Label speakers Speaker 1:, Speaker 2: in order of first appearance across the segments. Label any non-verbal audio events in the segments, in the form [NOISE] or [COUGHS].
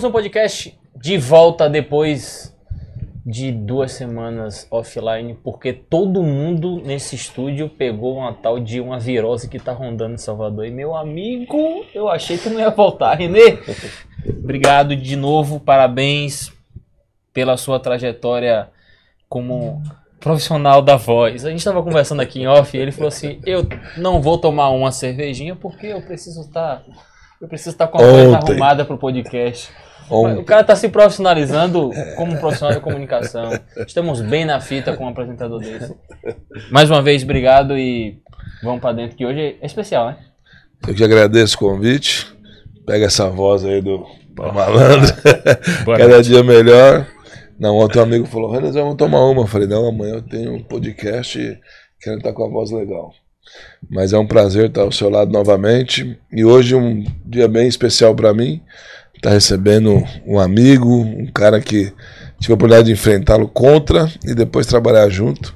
Speaker 1: Estamos podcast de volta depois de duas semanas offline, porque todo mundo nesse estúdio pegou uma tal de uma virose que tá rondando em Salvador. E meu amigo, eu achei que não ia voltar, Renê. [LAUGHS] Obrigado de novo, parabéns pela sua trajetória como profissional da voz. A gente tava conversando aqui em off e ele falou assim: "Eu não vou tomar uma cervejinha porque eu preciso estar tá, eu preciso estar tá com a voz arrumada pro podcast". O cara está se profissionalizando como um profissional de comunicação. Estamos bem na fita com um apresentador desse. Mais uma vez, obrigado e vamos para dentro, que hoje é especial, né?
Speaker 2: Eu que agradeço o convite. Pega essa voz aí do malandro. [LAUGHS] Cada dia melhor. Não, outro amigo falou, nós vamos tomar uma. Eu falei, não, amanhã eu tenho um podcast e quero estar tá com a voz legal. Mas é um prazer estar ao seu lado novamente. E hoje um dia bem especial para mim, está recebendo um amigo, um cara que tive a oportunidade de enfrentá-lo contra e depois trabalhar junto,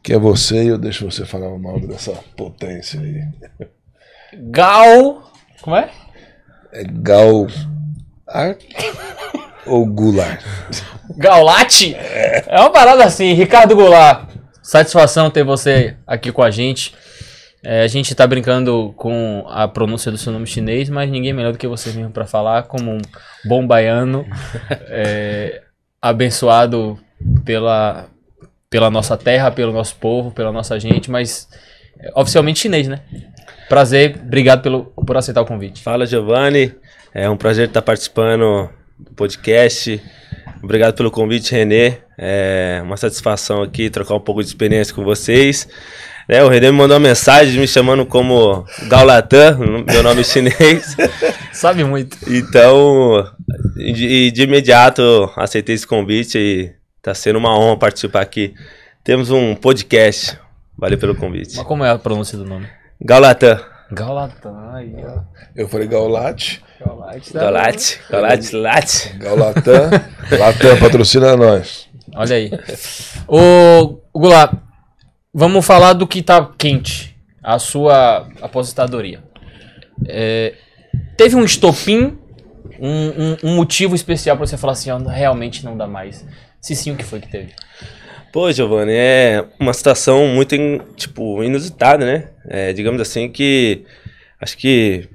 Speaker 2: que é você, e eu deixo você falar o nome dessa potência aí. Gal. Como é? É
Speaker 1: Gal. Ar...
Speaker 2: ou Gular?
Speaker 1: Gaulati? É. é uma parada assim, Ricardo Gular Satisfação ter você aqui com a gente. É, a gente está brincando com a pronúncia do seu nome chinês, mas ninguém melhor do que você mesmo para falar, como um bom baiano, [LAUGHS] é, abençoado pela, pela nossa terra, pelo nosso povo, pela nossa gente, mas é, oficialmente chinês, né? Prazer, obrigado pelo, por aceitar o convite. Fala, Giovanni. É um prazer estar participando do podcast. Obrigado pelo convite,
Speaker 3: Renê. É uma satisfação aqui trocar um pouco de experiência com vocês. É, o Renê me mandou uma mensagem me chamando como Gaulatan, meu nome é chinês. [LAUGHS] Sabe muito. Então, de de imediato aceitei esse convite e tá sendo uma honra participar aqui. Temos um podcast. Valeu pelo convite. Mas
Speaker 1: como é a pronúncia do nome? Gaulatan. Gaulatan, aí, ó. Eu falei Gaulate. Gaulate, tá Gaulate, Gaulate, Gaulatan. Latam, patrocina nós. Olha aí. Ô, Goulart, Vamos falar do que tá quente. A sua aposentadoria. É, teve um estopim, um, um, um motivo especial para você falar assim, realmente não dá mais. Se sim, o que foi que teve?
Speaker 3: Pô, Giovanni, é uma situação muito, in, tipo, inusitada, né? É, digamos assim que acho que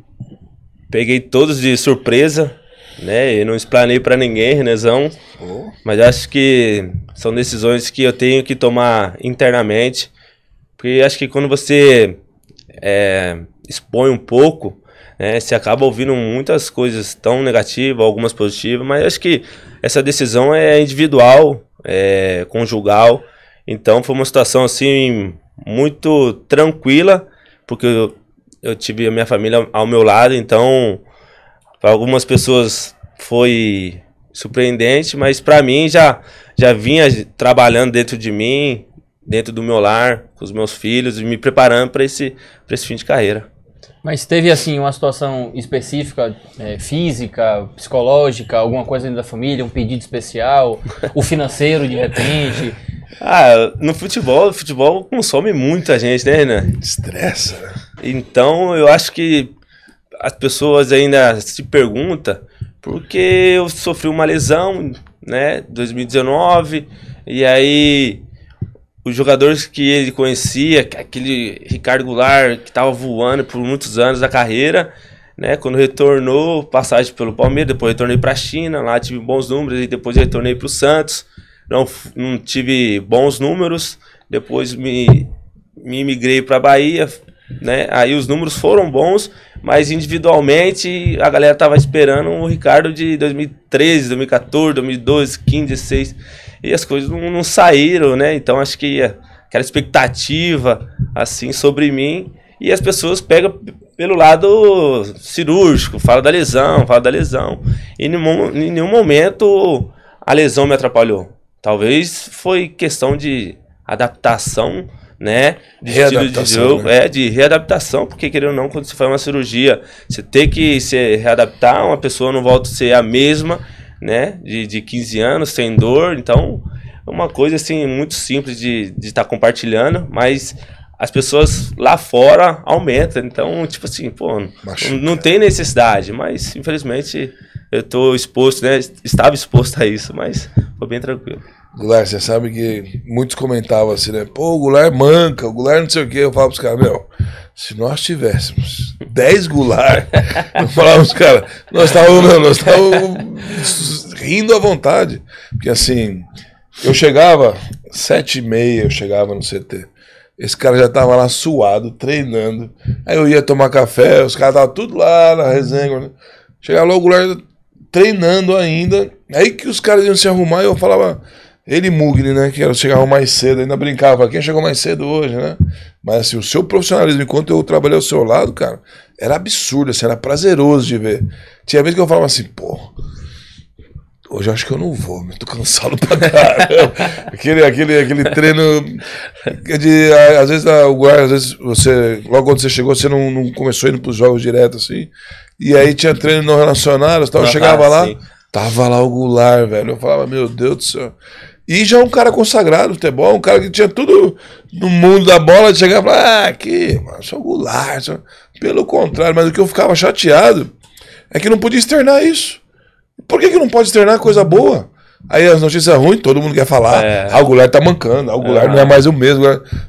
Speaker 3: peguei todos de surpresa né? E não explanei para ninguém, Renezão. Oh. Mas acho que são decisões que eu tenho que tomar internamente. Porque acho que quando você é, expõe um pouco, né, você acaba ouvindo muitas coisas tão negativas, algumas positivas, mas acho que essa decisão é individual, é conjugal. Então foi uma situação assim muito tranquila, porque eu, eu tive a minha família ao meu lado, então para algumas pessoas foi surpreendente, mas para mim já já vinha trabalhando dentro de mim, dentro do meu lar, com os meus filhos e me preparando para esse para esse fim de carreira.
Speaker 1: Mas teve assim uma situação específica, é, física, psicológica, alguma coisa dentro da família, um pedido especial, o financeiro de repente? [LAUGHS] Ah, no futebol, o futebol consome muita gente, né,
Speaker 3: Renan? Estressa. Então eu acho que as pessoas ainda se perguntam porque eu sofri uma lesão, né, 2019, e aí os jogadores que ele conhecia, aquele Ricardo Goulart que estava voando por muitos anos da carreira, né, quando retornou, passagem pelo Palmeiras, depois retornei para a China, lá tive bons números, e depois retornei para o Santos, não, não tive bons números, depois me, me migrei para a Bahia, né, aí os números foram bons, mas individualmente, a galera tava esperando o Ricardo de 2013, 2014, 2012, 15, 16. E as coisas não, não saíram, né? Então acho que é, aquela expectativa, assim, sobre mim. E as pessoas pegam pelo lado cirúrgico, fala da lesão, fala da lesão. E nenhum, em nenhum momento a lesão me atrapalhou. Talvez foi questão de adaptação né? De readaptação de jogo, né? é, de readaptação, porque querendo ou não, quando você faz uma cirurgia, você tem que se readaptar, uma pessoa não volta a ser a mesma, né? De, de 15 anos, sem dor, então é uma coisa assim muito simples de estar de tá compartilhando, mas as pessoas lá fora aumentam, então, tipo assim, pô, não não tem necessidade, mas infelizmente eu estou exposto, né? Estava exposto a isso, mas foi bem tranquilo. Goulart,
Speaker 2: você sabe que muitos comentavam assim, né?
Speaker 3: Pô, o Goulart é manca, o Goulart não sei o quê. Eu
Speaker 2: falo pros caras, meu, se nós tivéssemos 10 Goulart, [LAUGHS] eu falava pros caras, nós estávamos, nós estávamos rindo à vontade. Porque assim, eu chegava, sete e meia eu chegava no CT. Esse cara já tava lá suado, treinando. Aí eu ia tomar café, os caras estavam tudo lá na resenha. Né? Chegava logo Goulart treinando ainda. Aí que os caras iam se arrumar e eu falava, ele e Mugni, né? Que chegavam mais cedo, ainda brincava. Quem chegou mais cedo hoje, né? Mas assim, o seu profissionalismo, enquanto eu trabalhei ao seu lado, cara, era absurdo, assim, era prazeroso de ver. Tinha vez que eu falava assim, pô, hoje acho que eu não vou, tô cansado pra caramba. [LAUGHS] aquele, aquele, aquele treino. De, às vezes o guarda, às vezes você. Logo quando você chegou, você não, não começou indo pros jogos direto, assim. E aí tinha treino não relacionado, tal. Eu ah, chegava lá, tava lá o Goulart, velho. Eu falava, meu Deus do céu. E já um cara consagrado no futebol, um cara que tinha tudo no mundo da bola, de chegar e falar, ah, aqui, mano, sou gular. Sou... Pelo contrário, mas o que eu ficava chateado é que não podia externar isso. Por que, que não pode externar coisa boa? Aí as notícias ruins, todo mundo quer falar. É. Ah, o Goulart tá mancando, ah, o Goulart é. não é mais o mesmo.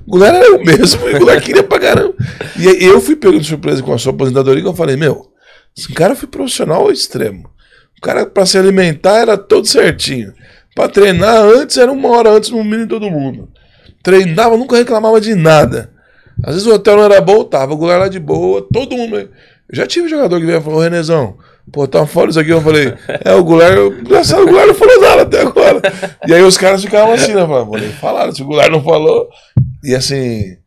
Speaker 2: O Goulart era o mesmo, e [LAUGHS] o Goulart queria pra caramba. E eu fui pego de surpresa com a sua aposentadoria, que eu falei, meu, esse cara foi profissional ao extremo. O cara, para se alimentar, era todo certinho. Pra treinar antes era uma hora antes no mínimo de todo mundo. Treinava, nunca reclamava de nada. Às vezes o hotel não era bom, tava o lugar de boa, todo mundo. Eu já tive jogador que veio e falou, Renezão, pô, tá fora isso aqui. Eu falei, é, o Goulart, engraçado, o Goulart não falou nada até agora. E aí os caras ficavam assim, né? Falaram, falaram, se o Goulart não falou. E assim,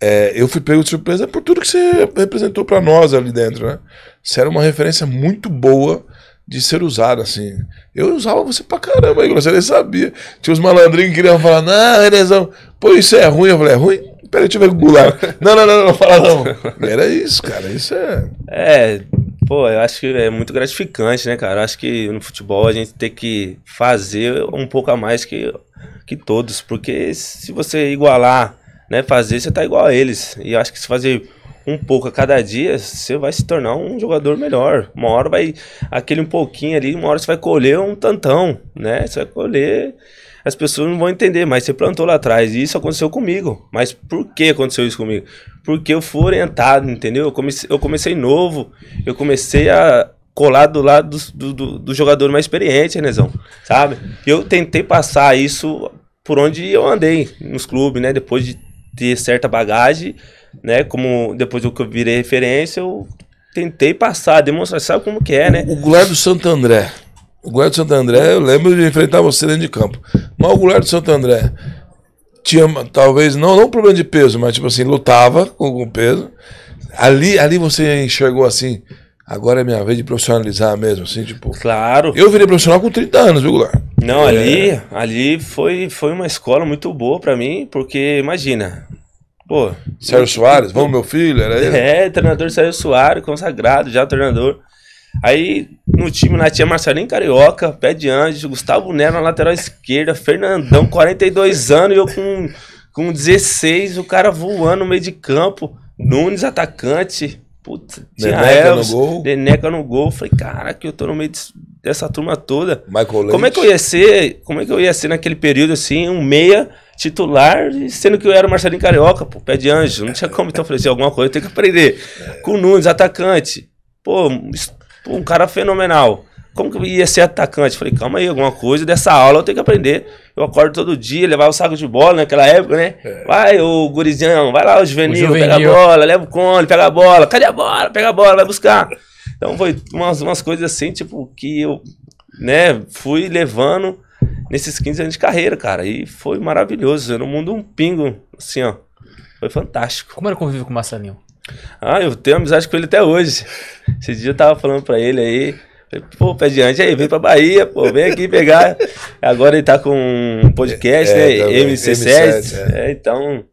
Speaker 2: é, eu fui pego de surpresa por tudo que você representou para nós ali dentro, né? Você era uma referência muito boa de ser usado, assim. Eu usava você pra caramba, aí você nem sabia. Tinha uns malandrinhos que queriam falar, não, Renezão, pô, isso é ruim. Eu falei, é ruim? Peraí, deixa eu ver Goulart. Não, [LAUGHS] não, não, não, não fala não. Era isso, cara, isso é...
Speaker 3: É, pô, eu acho que é muito gratificante, né, cara? Eu acho que no futebol a gente tem que fazer um pouco a mais que, que todos, porque se você igualar, né, fazer, você tá igual a eles. E eu acho que se fazer um pouco a cada dia, você vai se tornar um jogador melhor. Uma hora vai aquele um pouquinho ali, uma hora você vai colher um tantão, né? Você vai colher as pessoas não vão entender, mas você plantou lá atrás. E isso aconteceu comigo. Mas por que aconteceu isso comigo? Porque eu fui orientado, entendeu? Eu comecei, eu comecei novo, eu comecei a colar do lado do, do, do jogador mais experiente, Renezão, né, sabe? Eu tentei passar isso por onde eu andei nos clubes, né? Depois de ter certa bagagem, né? Como depois que eu virei referência, eu tentei passar, demonstrar, sabe como que
Speaker 2: é, né? O Goulart do Santo André. O Goulart do Santo André, eu lembro de enfrentar você dentro de campo. Mas o Goulart do Santo André tinha, talvez, não, não um problema de peso, mas tipo assim, lutava com, peso. Ali, ali você enxergou assim, agora é minha vez de profissionalizar mesmo, assim, tipo.
Speaker 3: Claro.
Speaker 2: Eu virei profissional com 30 anos, viu, Goulart?
Speaker 3: Não, é. ali, ali foi, foi uma escola muito boa para mim, porque imagina, Pô, Sérgio Soares, vamos meu filho, era ele? É, treinador Sérgio Soares, consagrado, já treinador. Aí no time lá tinha Marcelinho Carioca, Pé de Anjo, Gustavo Nero na lateral esquerda, Fernandão, 42 anos, e eu com, com 16, o cara voando no meio de campo, Nunes atacante, putz, tinha Deneca Elvis, no gol. Deneca no gol. Falei, cara, que eu tô no meio de, dessa turma toda. Michael Como é que eu ia ser? Como é que eu ia ser naquele período assim, um meia titular, sendo que eu era o Marcelinho Carioca, pô, pé de anjo, não tinha como então fazer assim, alguma coisa, eu tenho que aprender. É. Com o Nunes, atacante, pô, pô, um cara fenomenal. Como que eu ia ser atacante? Falei, calma aí, alguma coisa dessa aula eu tenho que aprender. Eu acordo todo dia, levar o saco de bola naquela época, né? É. Vai, o gurizão, vai lá o juvenil, o juvenil. pega a bola, leva o cone, pega a bola, cadê a bola? Pega a bola, vai buscar. Então foi umas, umas coisas assim, tipo, que eu, né, fui levando nesses 15 anos de carreira, cara. E foi maravilhoso. no mundo um pingo, assim, ó. Foi fantástico. Como era
Speaker 1: convívio com o Marcelinho?
Speaker 3: Ah, eu tenho amizade com ele até hoje. Esse dia eu tava falando pra ele aí. pô, pé diante aí, vem pra Bahia, pô, vem aqui pegar. [LAUGHS] Agora ele tá com um podcast, é, né? É, também, MC7. MC7 é. é. então,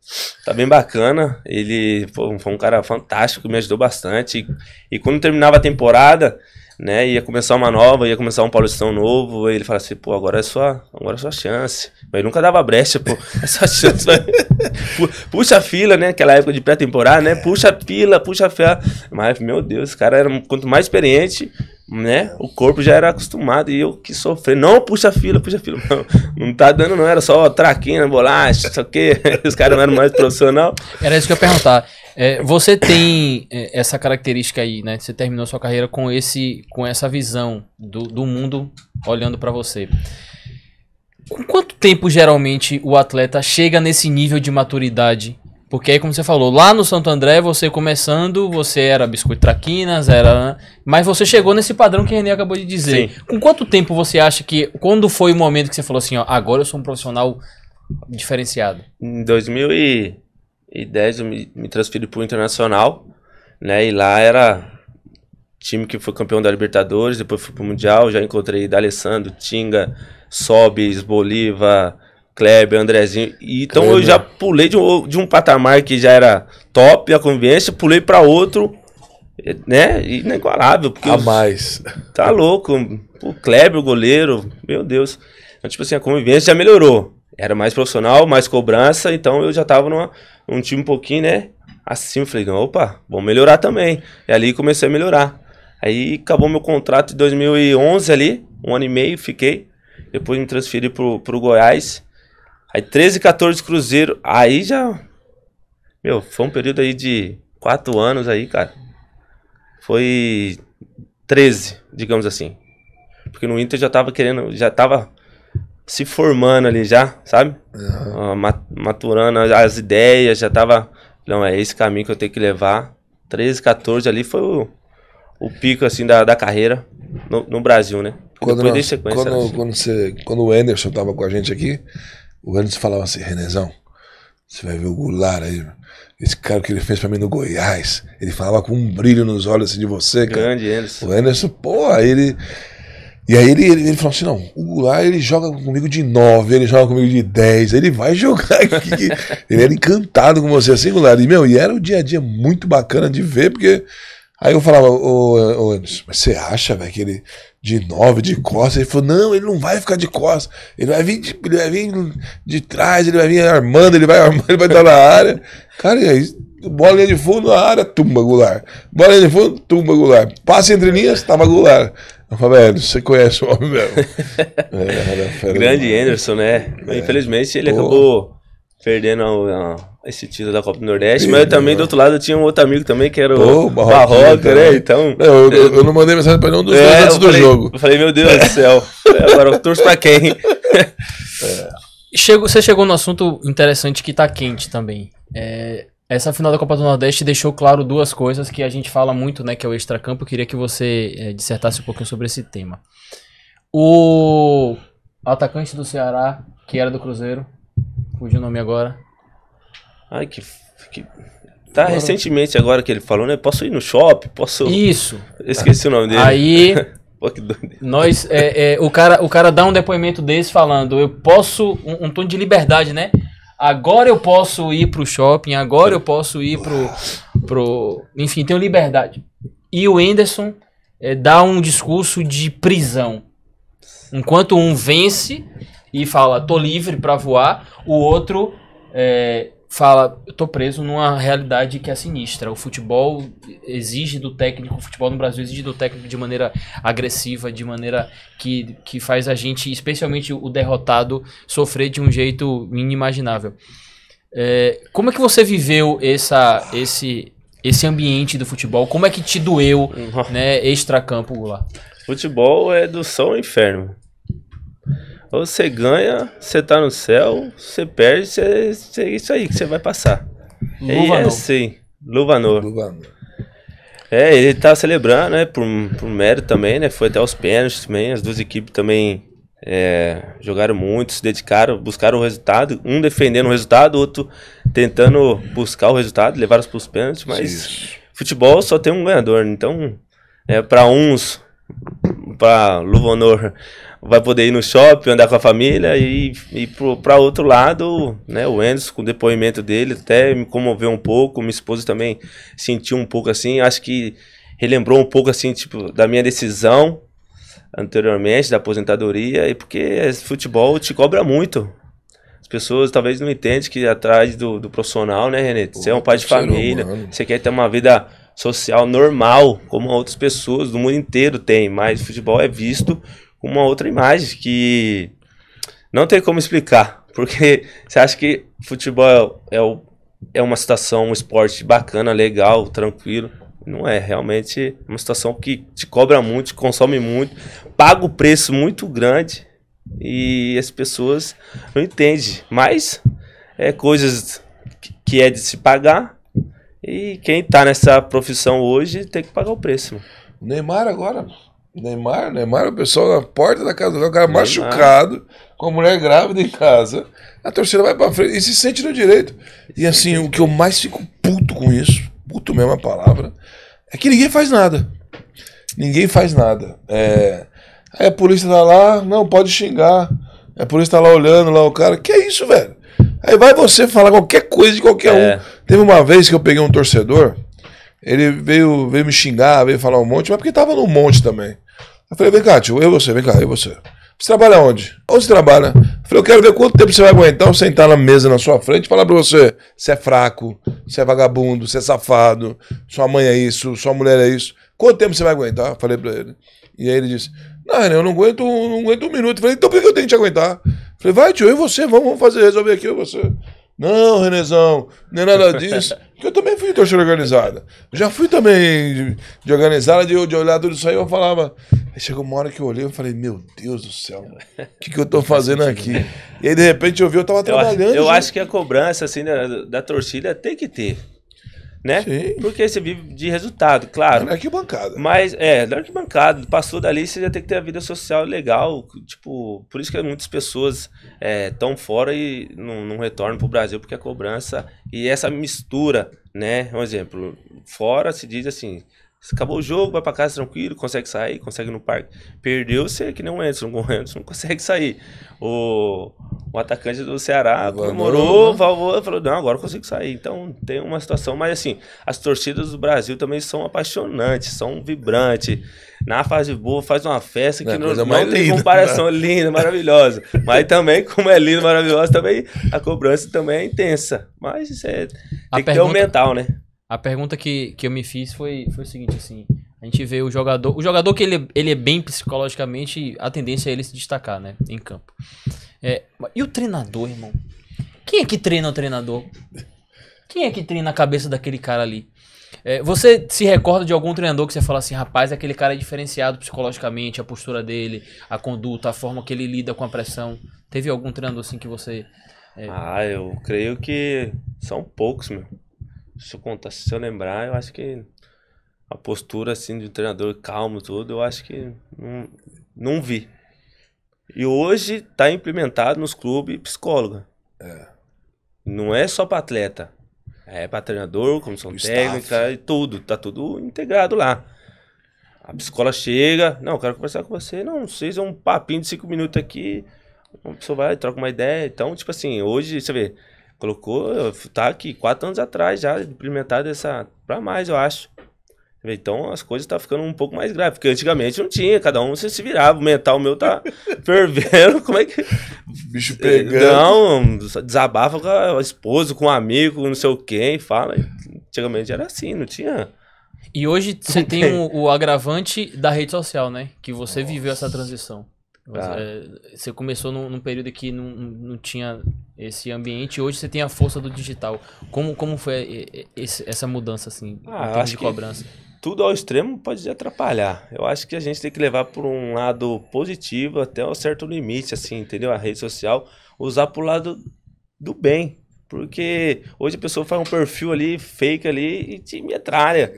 Speaker 3: tá bem bacana. Ele pô, foi um cara fantástico, me ajudou bastante. E, e quando terminava a temporada, né? Ia começar uma nova, ia começar um Paulistão novo. Aí ele fala assim, pô, agora é sua, agora é sua chance. Mas ele nunca dava brecha, pô. Essa [LAUGHS] é chance vai... Puxa a fila, né? Aquela época de pré-temporada, né? Puxa a fila, puxa a fila. Mas, meu Deus, o cara era quanto mais experiente, né? O corpo já era acostumado e eu que sofri. Não, puxa a fila, puxa a fila. Não, não tá dando, não. Era só traquina, bolacha, só que. [LAUGHS] Os caras não eram mais profissional.
Speaker 1: Era isso que eu ia perguntar. É, você tem é, essa característica aí, né? Você terminou sua carreira com, esse, com essa visão do, do mundo olhando para você. Com quanto tempo geralmente o atleta chega nesse nível de maturidade? Porque aí, como você falou, lá no Santo André, você começando, você era biscoito traquinas, era. Né? Mas você chegou nesse padrão que o René acabou de dizer. Sim. Com quanto tempo você acha que. Quando foi o momento que você falou assim, ó, agora eu sou um profissional diferenciado?
Speaker 3: Em 2000 e e 10 eu me, me transferi pro Internacional, né? E lá era time que foi campeão da Libertadores, depois fui pro Mundial, já encontrei D'Alessandro, Tinga, Sobis, Bolívar, Kleber, Andrezinho. E, então Kleber. eu já pulei de um, de um patamar que já era top a convivência, pulei para outro, né? Inigualável. Porque a mais. Tá louco. O Kleber, o goleiro, meu Deus. Então, tipo assim, a convivência já melhorou era mais profissional, mais cobrança, então eu já tava numa, num time um pouquinho, né? Assim, eu falei, opa, vou melhorar também. E ali comecei a melhorar. Aí acabou meu contrato em 2011 ali, um ano e meio fiquei. Depois me transferi pro, pro Goiás. Aí 13, 14 Cruzeiro. Aí já. Meu, foi um período aí de 4 anos aí, cara. Foi 13, digamos assim. Porque no Inter já tava querendo, já tava se formando ali já, sabe? Uhum. Uh, maturando as ideias, já tava. Não, é esse caminho que eu tenho que levar. 13, 14 ali foi o, o pico assim da, da carreira no, no Brasil, né? quando, nós, quando, assim.
Speaker 2: quando, você, quando o Anderson tava com a gente aqui, o Anderson falava assim, Renezão, você vai ver o Goulart aí, esse cara que ele fez para mim no Goiás. Ele falava com um brilho nos olhos assim, de você, cara. Grande Anderson. O Anderson, pô, ele e aí ele, ele, ele falou assim: não, o Gular ele joga comigo de 9, ele joga comigo de 10, ele vai [LAUGHS] jogar aqui. ele era encantado com você assim, Gular E, meu, e era o dia a dia muito bacana de ver, porque. Aí eu falava, ô, Anderson, mas você acha, velho, que ele de 9, de costas? Ele falou, não, ele não vai ficar de costas. Ele vai vir de, ele vai vir de trás, ele vai vir armando, ele vai [LAUGHS] armando, ele vai estar na área. Cara, e aí bola de fundo na área, tumba Gular Bola de fundo, tumba Gular Passa entre linhas, tava Gular Rafael, é, você conhece o homem mesmo.
Speaker 3: [LAUGHS] é, Grande Anderson, né? É. Infelizmente ele Pô. acabou perdendo a, a, esse título da Copa do Nordeste, mas eu também né? do outro lado tinha um outro amigo também que era o Barroca, né? Então. Não,
Speaker 2: eu, eu, é. eu, não mandei mensagem pra nenhum dos é,
Speaker 3: dois antes do falei, jogo. Eu falei, meu Deus do céu, [LAUGHS] agora eu torço pra quem?
Speaker 1: Chego, você chegou no assunto interessante que tá quente também. É, essa final da Copa do Nordeste deixou claro duas coisas que a gente fala muito, né, que é o extracampo. Eu queria que você é, dissertasse um pouquinho sobre esse tema. O atacante do Ceará, que era do Cruzeiro, fugiu o nome agora. Ai, que. que... Tá agora...
Speaker 3: recentemente agora que ele falou, né? Posso ir no shopping? Posso. Isso! Esqueci o nome dele. Aí. [LAUGHS] Pô, que
Speaker 1: doido. Nós, é, é, o, cara, o cara dá um depoimento desse falando, eu posso. Um, um tom de liberdade, né? Agora eu posso ir pro shopping, agora eu posso ir pro. pro enfim, tenho liberdade. E o Anderson é, dá um discurso de prisão. Enquanto um vence e fala, tô livre para voar, o outro é, fala, eu tô preso numa realidade que é sinistra. O futebol exige do técnico, o futebol no Brasil exige do técnico de maneira agressiva, de maneira que, que faz a gente, especialmente o derrotado, sofrer de um jeito inimaginável. É, como é que você viveu essa, esse, esse ambiente do futebol? Como é que te doeu, uhum. né, campo lá?
Speaker 3: Futebol é do som ao inferno. Ou você ganha, você tá no céu, você perde, cê, cê, é isso aí que você vai passar. Luvanor. É assim, Luvanor. Luvanor. É, ele tá celebrando, né, por, por mérito também, né, foi até os pênaltis também, as duas equipes também é, jogaram muito, se dedicaram, buscaram o resultado, um defendendo o resultado, outro tentando buscar o resultado, levaram para os pênaltis, mas Isso. futebol só tem um ganhador, então, é, né, para uns, para Luvanor, vai poder ir no shopping, andar com a família e, ir para outro lado, né, o Enzo com o depoimento dele até me comoveu um pouco, minha esposa também sentiu um pouco assim, acho que relembrou um pouco assim, tipo, da minha decisão anteriormente, da aposentadoria, e porque futebol te cobra muito. As pessoas talvez não entendem que atrás do, do profissional, né, Renê? Você é um pai de família, você quer ter uma vida social normal, como outras pessoas do mundo inteiro tem, mas futebol é visto uma outra imagem que não tem como explicar. Porque [LAUGHS] você acha que futebol é, é, o, é uma situação, um esporte bacana, legal, tranquilo. Não é, realmente é uma situação que te cobra muito, te consome muito, paga o preço muito grande e as pessoas não entendem. Mas é coisas que é de se pagar e quem está nessa profissão hoje tem que pagar o preço. Neymar agora,
Speaker 2: Neymar, Neymar, o pessoal na porta da casa do cara, o cara machucado, com a mulher grávida em casa. A torcida vai pra frente e se sente no direito. E assim, o que eu mais fico puto com isso, puto mesmo é a palavra, é que ninguém faz nada. Ninguém faz nada. É, aí a polícia tá lá, não, pode xingar. A polícia tá lá olhando lá o cara. Que é isso, velho? Aí vai você falar qualquer coisa de qualquer é. um. Teve uma vez que eu peguei um torcedor, ele veio, veio me xingar, veio falar um monte, mas porque tava no monte também. Eu falei, vem cá, tio, eu e você, vem cá, eu e você. Você trabalha onde? Onde você trabalha? Eu falei, eu quero ver quanto tempo você vai aguentar eu sentar na mesa na sua frente e falar pra você: você é fraco, você é vagabundo, você é safado, sua mãe é isso, sua mulher é isso. Quanto tempo você vai aguentar? Eu falei pra ele. E aí ele disse: Não, eu não aguento, não aguento um minuto. Eu falei, então por que eu tenho que te aguentar? Eu falei, vai, tio, eu e você, vamos, vamos fazer, resolver aqui, eu e você. Não, Renezão, nem é nada disso. [LAUGHS] Porque eu também fui torcida organizada. já fui também de, de organizada, de, de, olhar tudo isso aí, eu falava. Aí chegou uma hora que eu olhei e falei, meu Deus do céu, o que, que eu tô fazendo aqui? E aí, de repente, eu vi, eu tava trabalhando. Eu, acho, né? eu acho
Speaker 3: que a cobrança assim, da, da torcida tem que ter né? Sim. Porque você vive de resultado, claro. É na arquibancada. Mas, é, na arquibancada, passou dali, você já tem que ter a vida social legal. Tipo, por isso que muitas pessoas estão é, fora e não, não retornam pro Brasil, porque a cobrança e essa mistura, né? Um exemplo, fora se diz assim, Acabou o jogo, vai pra casa tranquilo, consegue sair, consegue no parque. Perdeu, você é que nem o Anderson, o Anderson não consegue sair. O, o atacante do Ceará morou, né? valvou, falou, não, agora eu consigo sair. Então tem uma situação, mas assim, as torcidas do Brasil também são apaixonantes, são vibrantes. Na fase boa, faz uma festa que é, não, não tem linda, comparação, linda, maravilhosa. mas também, como é linda, maravilhosa, também a cobrança também é intensa. Mas isso é, tem que pergunta... ter o mental, né?
Speaker 1: A pergunta que, que eu me fiz foi, foi o seguinte, assim, a gente vê o jogador, o jogador que ele, é, ele é bem psicologicamente, a tendência é ele se destacar, né, em campo. É, e o treinador, irmão? Quem é que treina o treinador? Quem é que treina a cabeça daquele cara ali? É, você se recorda de algum treinador que você fala assim, rapaz, aquele cara é diferenciado psicologicamente, a postura dele, a conduta, a forma que ele lida com a pressão? Teve algum treinador assim que você. É... Ah,
Speaker 3: eu creio que são poucos, meu se eu contar, se eu lembrar, eu acho que a postura assim de um treinador calmo tudo, eu acho que não, não vi. E hoje está implementado nos clubes psicóloga. É. Não é só para atleta. É para treinador, comissão o técnica staff. e tudo. Tá tudo integrado lá. A psicóloga chega, não, eu quero conversar com você. Não, é um papinho de cinco minutos aqui. A pessoa vai, troca uma ideia. Então, tipo assim, hoje, você vê, Colocou, tá aqui, quatro anos atrás já, implementado essa. Pra mais, eu acho. Então as coisas tá ficando um pouco mais grave, porque antigamente não tinha, cada um se virava, o mental meu tá [LAUGHS] fervendo, como é que. Bicho pegando. Não, desabafa com a esposa, com um amigo, não sei o quem, fala. Antigamente era assim, não tinha.
Speaker 1: E hoje você tem o, o, agravante da rede social, né? Que você Nossa. viveu essa transição. É, você começou num, num, período que não, não tinha esse ambiente, hoje você tem a força do digital. Como, como foi é, é, esse, essa mudança, assim, ah, em de cobrança?
Speaker 3: Tudo ao extremo pode atrapalhar. Eu acho que a gente tem que levar por um lado positivo até um certo limite, assim, entendeu? A rede social, usar para o lado do bem. Porque hoje a pessoa faz um perfil ali, fake ali, e te metralha.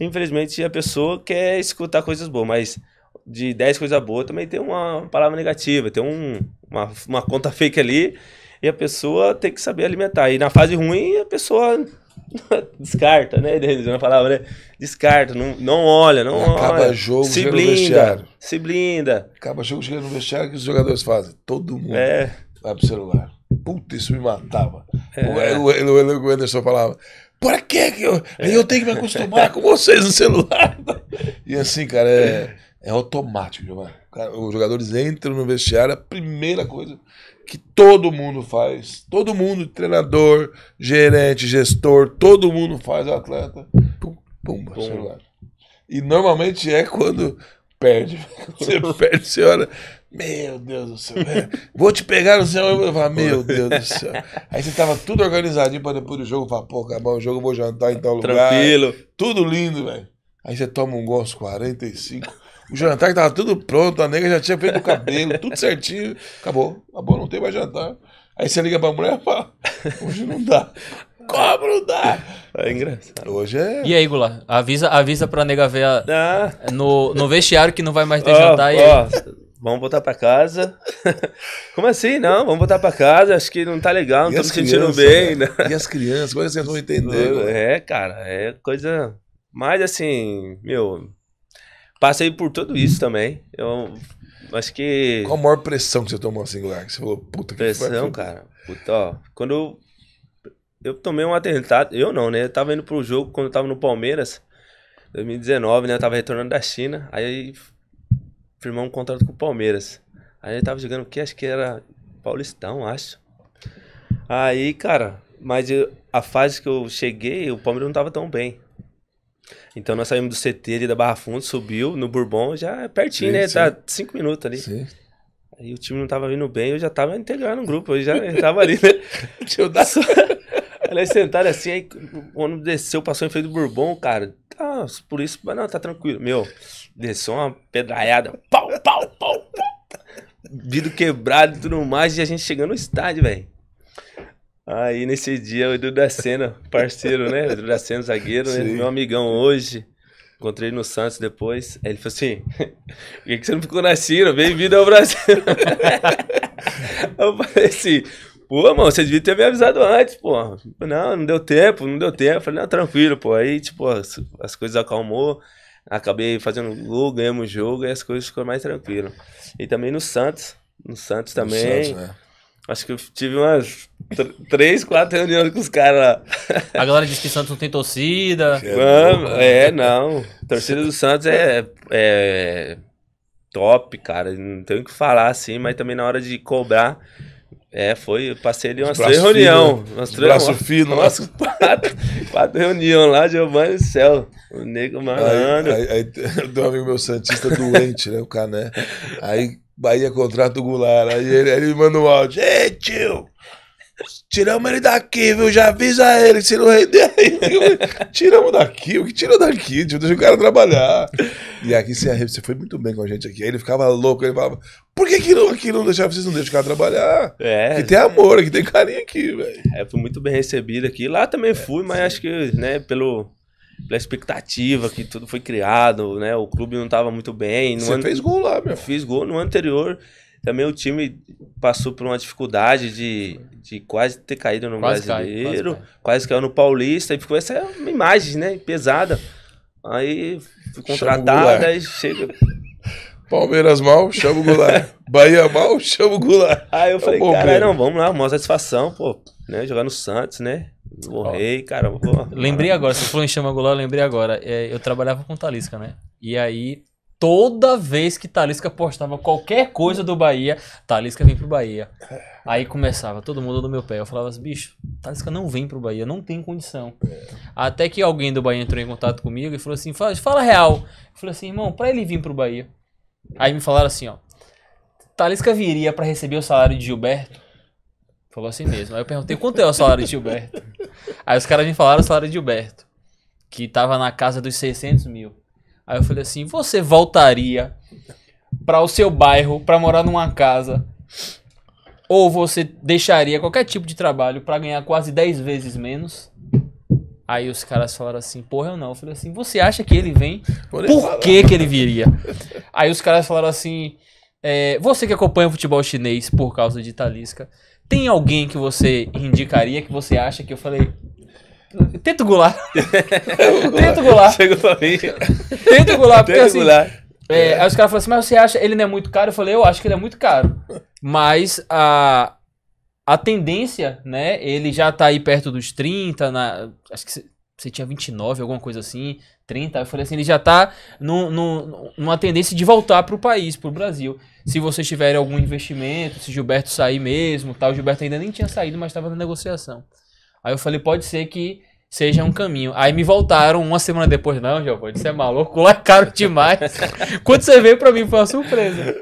Speaker 3: Infelizmente a pessoa quer escutar coisas boas, mas de 10 coisas boas, também tem uma palavra negativa, tem um, uma, uma conta fake ali e a pessoa tem que saber alimentar. E na fase ruim, a pessoa [LAUGHS] descarta, né, Denis? Uma palavra, né? Descarta, não, não olha, não Acaba olha. jogo, se blinda, no vestiário.
Speaker 2: Se blinda. Acaba jogo, chega no vestiário, o que os jogadores fazem? Todo mundo é. vai pro celular. Puta, isso me matava. É. O, é, o, é, é, o Anderson falava, por que eu, eu tenho que me acostumar com vocês no celular? [LAUGHS] E assim, cara, é... É automático, Gilmar. Os jogadores entram no vestiário, a primeira coisa que todo mundo faz, todo mundo, treinador, gerente, gestor, todo mundo faz o é atleta. Pum, pum, pum E normalmente é quando perde. [LAUGHS] Você [LAUGHS] perde, você olha, meu Deus do céu, é, vou te pegar no céu. Eu falo, meu Deus do céu. Aí você tava tudo organizadinho para depois do jogo falar, pô, acabou o jogo, vou jantar em tal lugar. Tranquilo. Tudo lindo, velho. Aí você toma um gol aos 45. O jantar que tava tudo pronto, a nega já tinha feito o cabelo, tudo [LAUGHS] certinho. Acabou, acabou, não tem mais jantar.
Speaker 1: Aí você liga pra mulher e fala, hoje não dá. Como não dá? É engraçado. Hoje é. E aí, Gula? Avisa, avisa pra nega ver a... ah. no, no vestiário que não vai mais ter oh, jantar. Oh. E... Vamos voltar pra casa.
Speaker 3: [LAUGHS] Como assim? Não, vamos voltar pra casa. Acho que não tá legal, não e tô me sentindo bem. Né? né? E as crianças, é que vocês vão entender? É, cara, é coisa. Mas assim, meu, passei por tudo isso também. Eu acho que. Qual a maior pressão que você tomou assim, Guilherme? Você falou, puta que Pressão, cara. Puta, ó. Quando eu, eu tomei um atentado, eu não, né? Eu tava indo pro jogo quando eu tava no Palmeiras, 2019, né? Eu tava retornando da China. Aí firmou um contrato com o Palmeiras. Aí ele tava jogando o que? Acho que era Paulistão, acho. Aí, cara, mas eu, a fase que eu cheguei, o Palmeiras não tava tão bem. Então nós saímos do CT ali da Barra Fundo, subiu no Bourbon, já é pertinho, sim, né? Sim. Tá cinco minutos ali. Sim. Aí o time não tava vindo bem, eu já tava integrando o grupo, eu já [LAUGHS] tava ali, né? [LAUGHS] Deixa eu dar só. [LAUGHS] Eles sentaram assim, aí o ônibus desceu, passou em frente do Bourbon, cara. Tá, por isso, mas não, tá tranquilo. Meu, desceu uma pedraiada, pau, pau, pau, pau. Vidro quebrado e tudo mais, e a gente chegando no estádio, velho. Aí ah, nesse dia o Edu da Sena, parceiro, né? O Edu da Sena, zagueiro, né? meu amigão hoje. Encontrei no Santos depois. Aí ele falou assim: por que, que você não ficou na China? Bem-vindo ao Brasil. [LAUGHS] eu falei assim. Pô, mano, você devia ter me avisado antes, pô. Não, não deu tempo, não deu tempo. Eu falei, não, tranquilo, pô. Aí, tipo, as, as coisas acalmou. Acabei fazendo gol, ganhamos o jogo e as coisas ficaram mais tranquilas. E também no Santos. No Santos também. No Santos, né? Acho que eu tive umas Três, quatro reuniões com os caras lá. A galera diz que o Santos não tem torcida. É Vamos, né? é, não. torcida do Santos é, é top, cara. Não tenho o que falar assim, mas também na hora de cobrar. É, foi, passei ali umas três reuniões. Né? Umas três braço fino, umas né? quatro, quatro reuniões lá, Giovanni do céu. O nego malandro. Aí, aí, aí [LAUGHS] do amigo meu Santista doente, né? O
Speaker 2: Cané. Aí Bahia é contrata o Goulart. Aí ele, ele manda um áudio. Ei, tio! Tiramos ele daqui, viu? Já avisa ele, se não render aí. [LAUGHS] Tiramos daqui, o que tira daqui? Deixa o cara trabalhar. E aqui você, foi muito bem com a gente aqui.
Speaker 3: Aí ele ficava louco, ele falava,
Speaker 2: por que, que não, aqui não deixar vocês não deixam o cara trabalhar?
Speaker 3: É. Que tem amor, que tem carinho aqui, velho. É, fui muito bem recebido aqui. Lá também é, fui, mas sim. acho que, né, pelo, pela expectativa que tudo foi criado, né? O clube não estava muito bem. Você fez gol lá, meu. Fiz gol no anterior. Também o time passou por uma dificuldade de, de quase ter caído no quase brasileiro, cai, quase, quase caiu no paulista, e ficou essa imagem, né? Pesada. Aí fui contratado, aí chega.
Speaker 2: Palmeiras mal, chama o Goulart. [LAUGHS] Bahia mal, chama o Goulart. Aí eu é falei, cara, não,
Speaker 3: vamos lá, uma satisfação, pô, né? Jogar no Santos, né? Morrei, cara. lembrei
Speaker 1: agora, você falou em chama Goulart, eu lembrei agora. É, eu trabalhava com Talisca, né? E aí toda vez que Talisca postava qualquer coisa do Bahia, Talisca vem pro Bahia. Aí começava todo mundo no meu pé. Eu falava assim, bicho, Talisca não vem pro Bahia, não tem condição. Até que alguém do Bahia entrou em contato comigo e falou assim: fala, fala real. Eu falei assim, irmão, pra ele vir pro Bahia. Aí me falaram assim, ó. Talisca viria para receber o salário de Gilberto? Falou assim mesmo. Aí eu perguntei quanto é o salário de Gilberto. Aí os caras me falaram o salário de Gilberto, que tava na casa dos 600 mil. Aí eu falei assim: você voltaria para o seu bairro para morar numa casa? Ou você deixaria qualquer tipo de trabalho para ganhar quase 10 vezes menos? Aí os caras falaram assim, porra, eu não. Eu falei assim, você acha que ele vem? Por que que ele viria? Aí os caras falaram assim, é, você que acompanha o futebol chinês por causa de Talisca, tem alguém que você indicaria que você acha que eu falei, Tenta gular. [LAUGHS] Tenta gular. Chegou pra mim. Tenta gular, porque assim. É, é, aí os caras falaram assim, mas você acha ele não é muito caro? Eu falei, eu acho que ele é muito caro. Mas a, a tendência, né? Ele já tá aí perto dos 30, na, acho que você tinha 29, alguma coisa assim, 30. Eu falei assim, ele já tá no, no, numa tendência de voltar pro país, pro Brasil. Se vocês tiverem algum investimento, se Gilberto sair mesmo, tal. O Gilberto ainda nem tinha saído, mas estava na negociação. Aí eu falei, pode ser que seja um caminho. Aí me voltaram uma semana depois, não, Giovanni, você é maluco, lá é caro demais. [LAUGHS] Quando você veio para mim foi uma surpresa.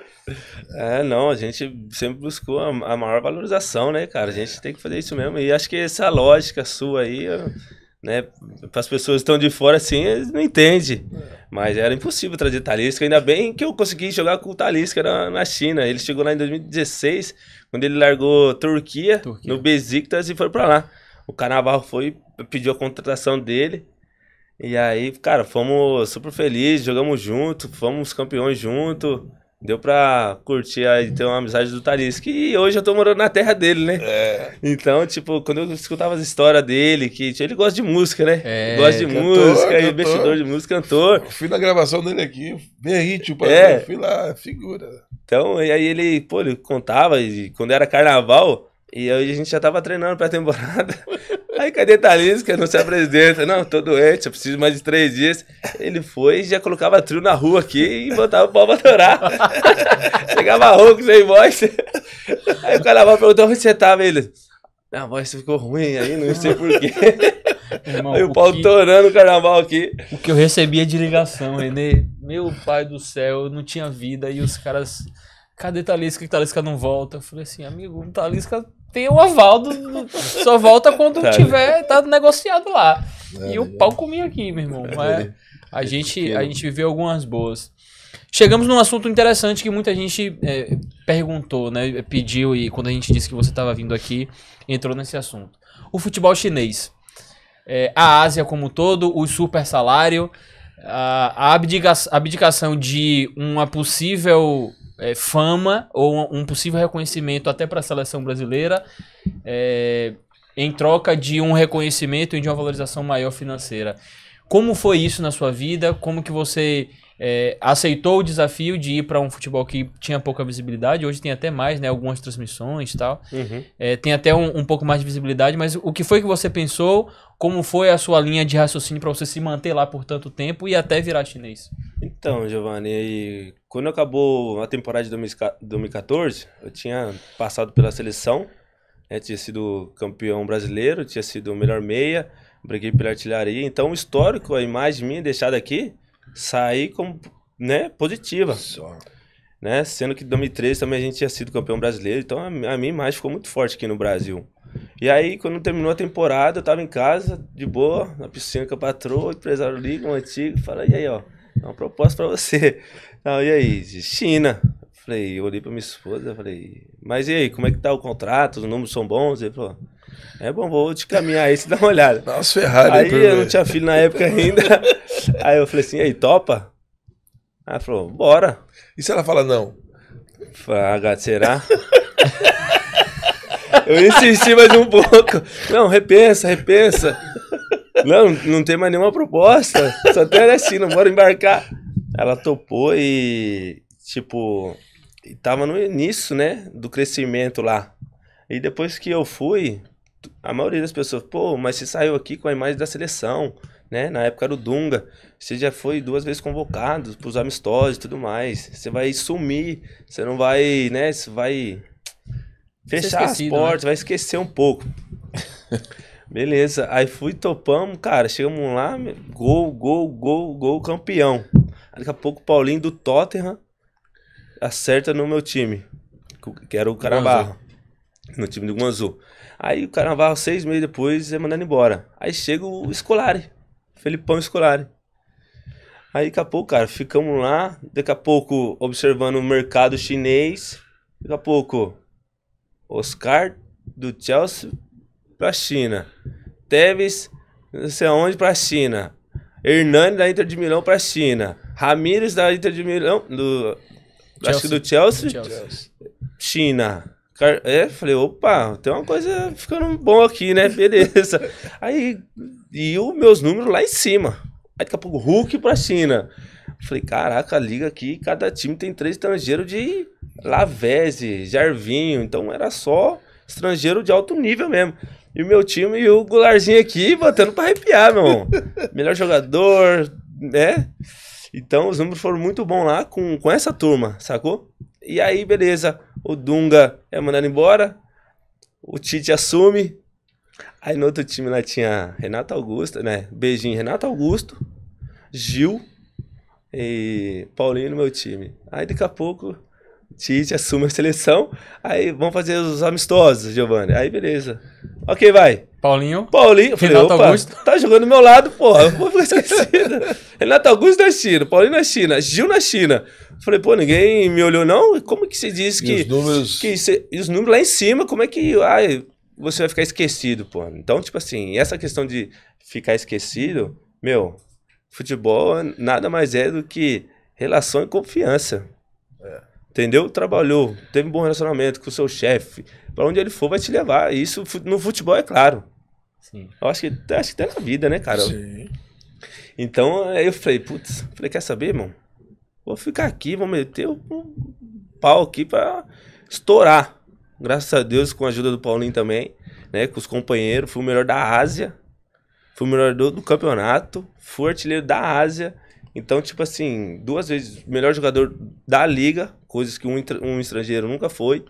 Speaker 3: É, não, a gente sempre buscou a, a, maior valorização, né, cara? A gente tem que fazer isso mesmo. E acho que essa lógica sua aí, né, para as pessoas que estão de fora assim, eles não entendem. Mas era impossível trazer Talisca, ainda bem que eu consegui jogar com o Talisca na, na China. Ele chegou lá em 2016, quando ele largou Turquia, Turquia. no Besiktas e foi para lá. O Carnaval foi, pediu a contratação dele. E aí, cara, fomos super felizes, jogamos junto, fomos campeões junto. Deu pra curtir aí, ter uma amizade do Talisca. E hoje eu tô morando na terra dele, né? É. Então, tipo, quando eu escutava as histórias dele, que tipo, ele gosta de música, né? É, gosta de cantor, música, é cantor. investidor de música, cantor. Eu
Speaker 2: fui na gravação dele aqui,
Speaker 3: bem ritmo, tipo, é. fui
Speaker 2: lá, figura.
Speaker 3: Então, e aí ele, pô, ele contava, e quando era carnaval, e aí a gente já tava treinando pra temporada [LAUGHS] Aí, cadê Thalys, que não a apresenta? Não, tô doente, eu preciso mais de três dias. Ele foi e já colocava trio na rua aqui e botava o pau pra torar. [LAUGHS] Chegava rouco, sem voz. Aí o carnaval perguntou então, onde você tava, ele...
Speaker 1: Minha voz ficou ruim aí, não sei porquê. [LAUGHS] Irmão, aí o, o pau que... torando o carnaval aqui. O que eu recebia de ligação, Renê. Meu pai do céu, eu não tinha vida e os caras... Cadê Talisca? Que Talisca não volta? Eu falei assim, amigo, Talisca tem o aval do, só volta quando tá, tiver tá negociado lá. É, e o pau comia aqui, meu irmão. É a, gente, a gente viveu algumas boas. Chegamos num assunto interessante que muita gente é, perguntou, né? Pediu e quando a gente disse que você estava vindo aqui, entrou nesse assunto. O futebol chinês. É, a Ásia como um todo, o super salário, a, a abdicação de uma possível é, fama ou um possível reconhecimento até para a seleção brasileira é, em troca de um reconhecimento e de uma valorização maior financeira. Como foi isso na sua vida? Como que você é, aceitou o desafio de ir para um futebol que tinha pouca visibilidade. Hoje tem até mais, né? Algumas transmissões e tal. Uhum. É, tem até um, um, pouco mais de visibilidade. Mas o que foi que você pensou? Como foi a sua linha de raciocínio para você se manter lá por tanto tempo e até virar chinês? Então,
Speaker 3: Giovanni, aí, quando acabou a temporada de 2014, eu tinha passado pela seleção. Né, tinha sido campeão brasileiro, tinha sido o melhor meia, briguei pela artilharia. Então, o histórico, a imagem minha deixada aqui sair como, né, positiva. Só. Né? Sendo que em 2013 também a gente tinha sido campeão brasileiro, então a, mim minha ficou muito forte aqui no Brasil. E aí, quando terminou a temporada, eu tava em casa, de boa, na piscina com a patroa, o empresário liga, um antigo, fala, e aí, ó, é uma proposta para você. [LAUGHS] Não, e aí, China. Falei, eu olhei pra minha esposa, falei, mas e aí, como é que tá o contrato? Os números são bons? Ele falou, é bom, vou te caminhar aí, você [LAUGHS] dá uma olhada. Nossa, Ferrari. Aí eu não tinha filho na época ainda. [LAUGHS] aí eu falei assim, aí, topa? Aí ela falou, bora. E se ela fala não? Fala, ah, será? [LAUGHS] eu insisti mais um pouco. Não, repensa, repensa. Não, não tem mais nenhuma proposta. Só tem assim, não bora embarcar. Ela topou e, tipo, e tava no início, né, do crescimento lá. E depois que eu fui, a maioria das pessoas, pô, mas você saiu aqui com a imagem da seleção, né? Na época era o Dunga. Você já foi duas vezes convocado para os amistosos e tudo mais. Você vai sumir, você não vai, né? Você vai fechar as né? portas, né? vai esquecer um pouco. [LAUGHS] Beleza, aí fui, topamos, cara, chegamos lá, gol, gol, gol, gol, campeão. Daqui a pouco o Paulinho do Tottenham acerta no meu time, que era o Carabarro, no time do Guanzu. Aí o Carnaval, seis meses depois, é mandando embora. Aí chega o Escolari, Felipão Escolari. Aí daqui a pouco, cara, ficamos lá, daqui a pouco observando o mercado chinês, daqui a pouco Oscar do Chelsea pra China, Tevez, não sei aonde, pra China, Hernani da Inter de Milão pra China, Ramírez da Inter de Milão, do, Chelsea. acho que do Chelsea, Chelsea. China. É, falei, opa, tem uma coisa ficando bom aqui, né? Beleza. [LAUGHS] Aí, e os meus números lá em cima. Aí daqui a pouco, Hulk pra China. Falei, caraca, liga aqui, cada time tem três estrangeiros de Lavezzi, Jarvinho. Então era só estrangeiro de alto nível mesmo. E o meu time e o Gularzinho aqui botando pra arrepiar, meu irmão. [LAUGHS] Melhor jogador, né? Então os números foram muito bons lá com, com essa turma, sacou? E aí, beleza. O Dunga é mandado embora. O Tite assume. Aí no outro time lá tinha Renato Augusto, né? Beijinho, Renato Augusto, Gil e Paulinho no meu time. Aí daqui a pouco Tite assume a seleção. Aí vamos fazer os amistosos, Giovanni. Aí beleza. Ok, vai. Paulinho. Paulinho. Falei, Renato opa, Augusto. Tá jogando do meu lado, porra. Eu vou ficar esquecido. [LAUGHS] Renato Augusto na é China. Paulinho na é China. Gil na é China. Falei, pô, ninguém me olhou, não? Como que você disse que. Os números. Que cê, os números lá em cima, como é que. Ai, você vai ficar esquecido, pô. Então, tipo assim, essa questão de ficar esquecido, meu, futebol nada mais é do que relação e confiança. É. Entendeu? Trabalhou, teve um bom relacionamento com o seu chefe. Para onde ele for, vai te levar. Isso no futebol é claro. Sim. Eu acho que, acho que até na vida, né, cara? Sim. Então, aí eu falei, putz, falei, quer saber, irmão? Vou ficar aqui, vou meter um pau aqui para estourar. Graças a Deus, com a ajuda do Paulinho também, né? Com os companheiros, fui o melhor da Ásia, fui o melhor do, do campeonato, fui artilheiro da Ásia. Então, tipo assim, duas vezes melhor jogador da liga, coisas que um, um estrangeiro nunca foi,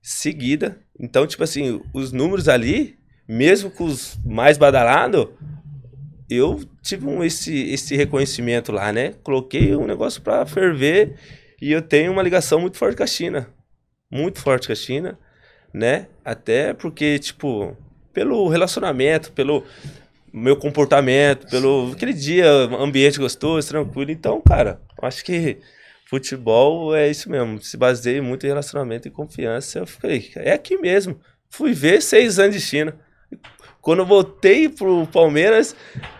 Speaker 3: seguida. Então, tipo assim, os números ali, mesmo com os mais badalados, eu tive um, esse, esse reconhecimento lá, né? Coloquei um negócio para ferver e eu tenho uma ligação muito forte com a China. Muito forte com a China, né? Até porque, tipo, pelo relacionamento, pelo meu comportamento, pelo aquele dia, ambiente gostoso, tranquilo. Então, cara, acho que futebol é isso mesmo. Se baseia muito em relacionamento e confiança. Eu falei, é aqui mesmo. Fui ver seis anos de China. Quando eu voltei pro Palmeiras,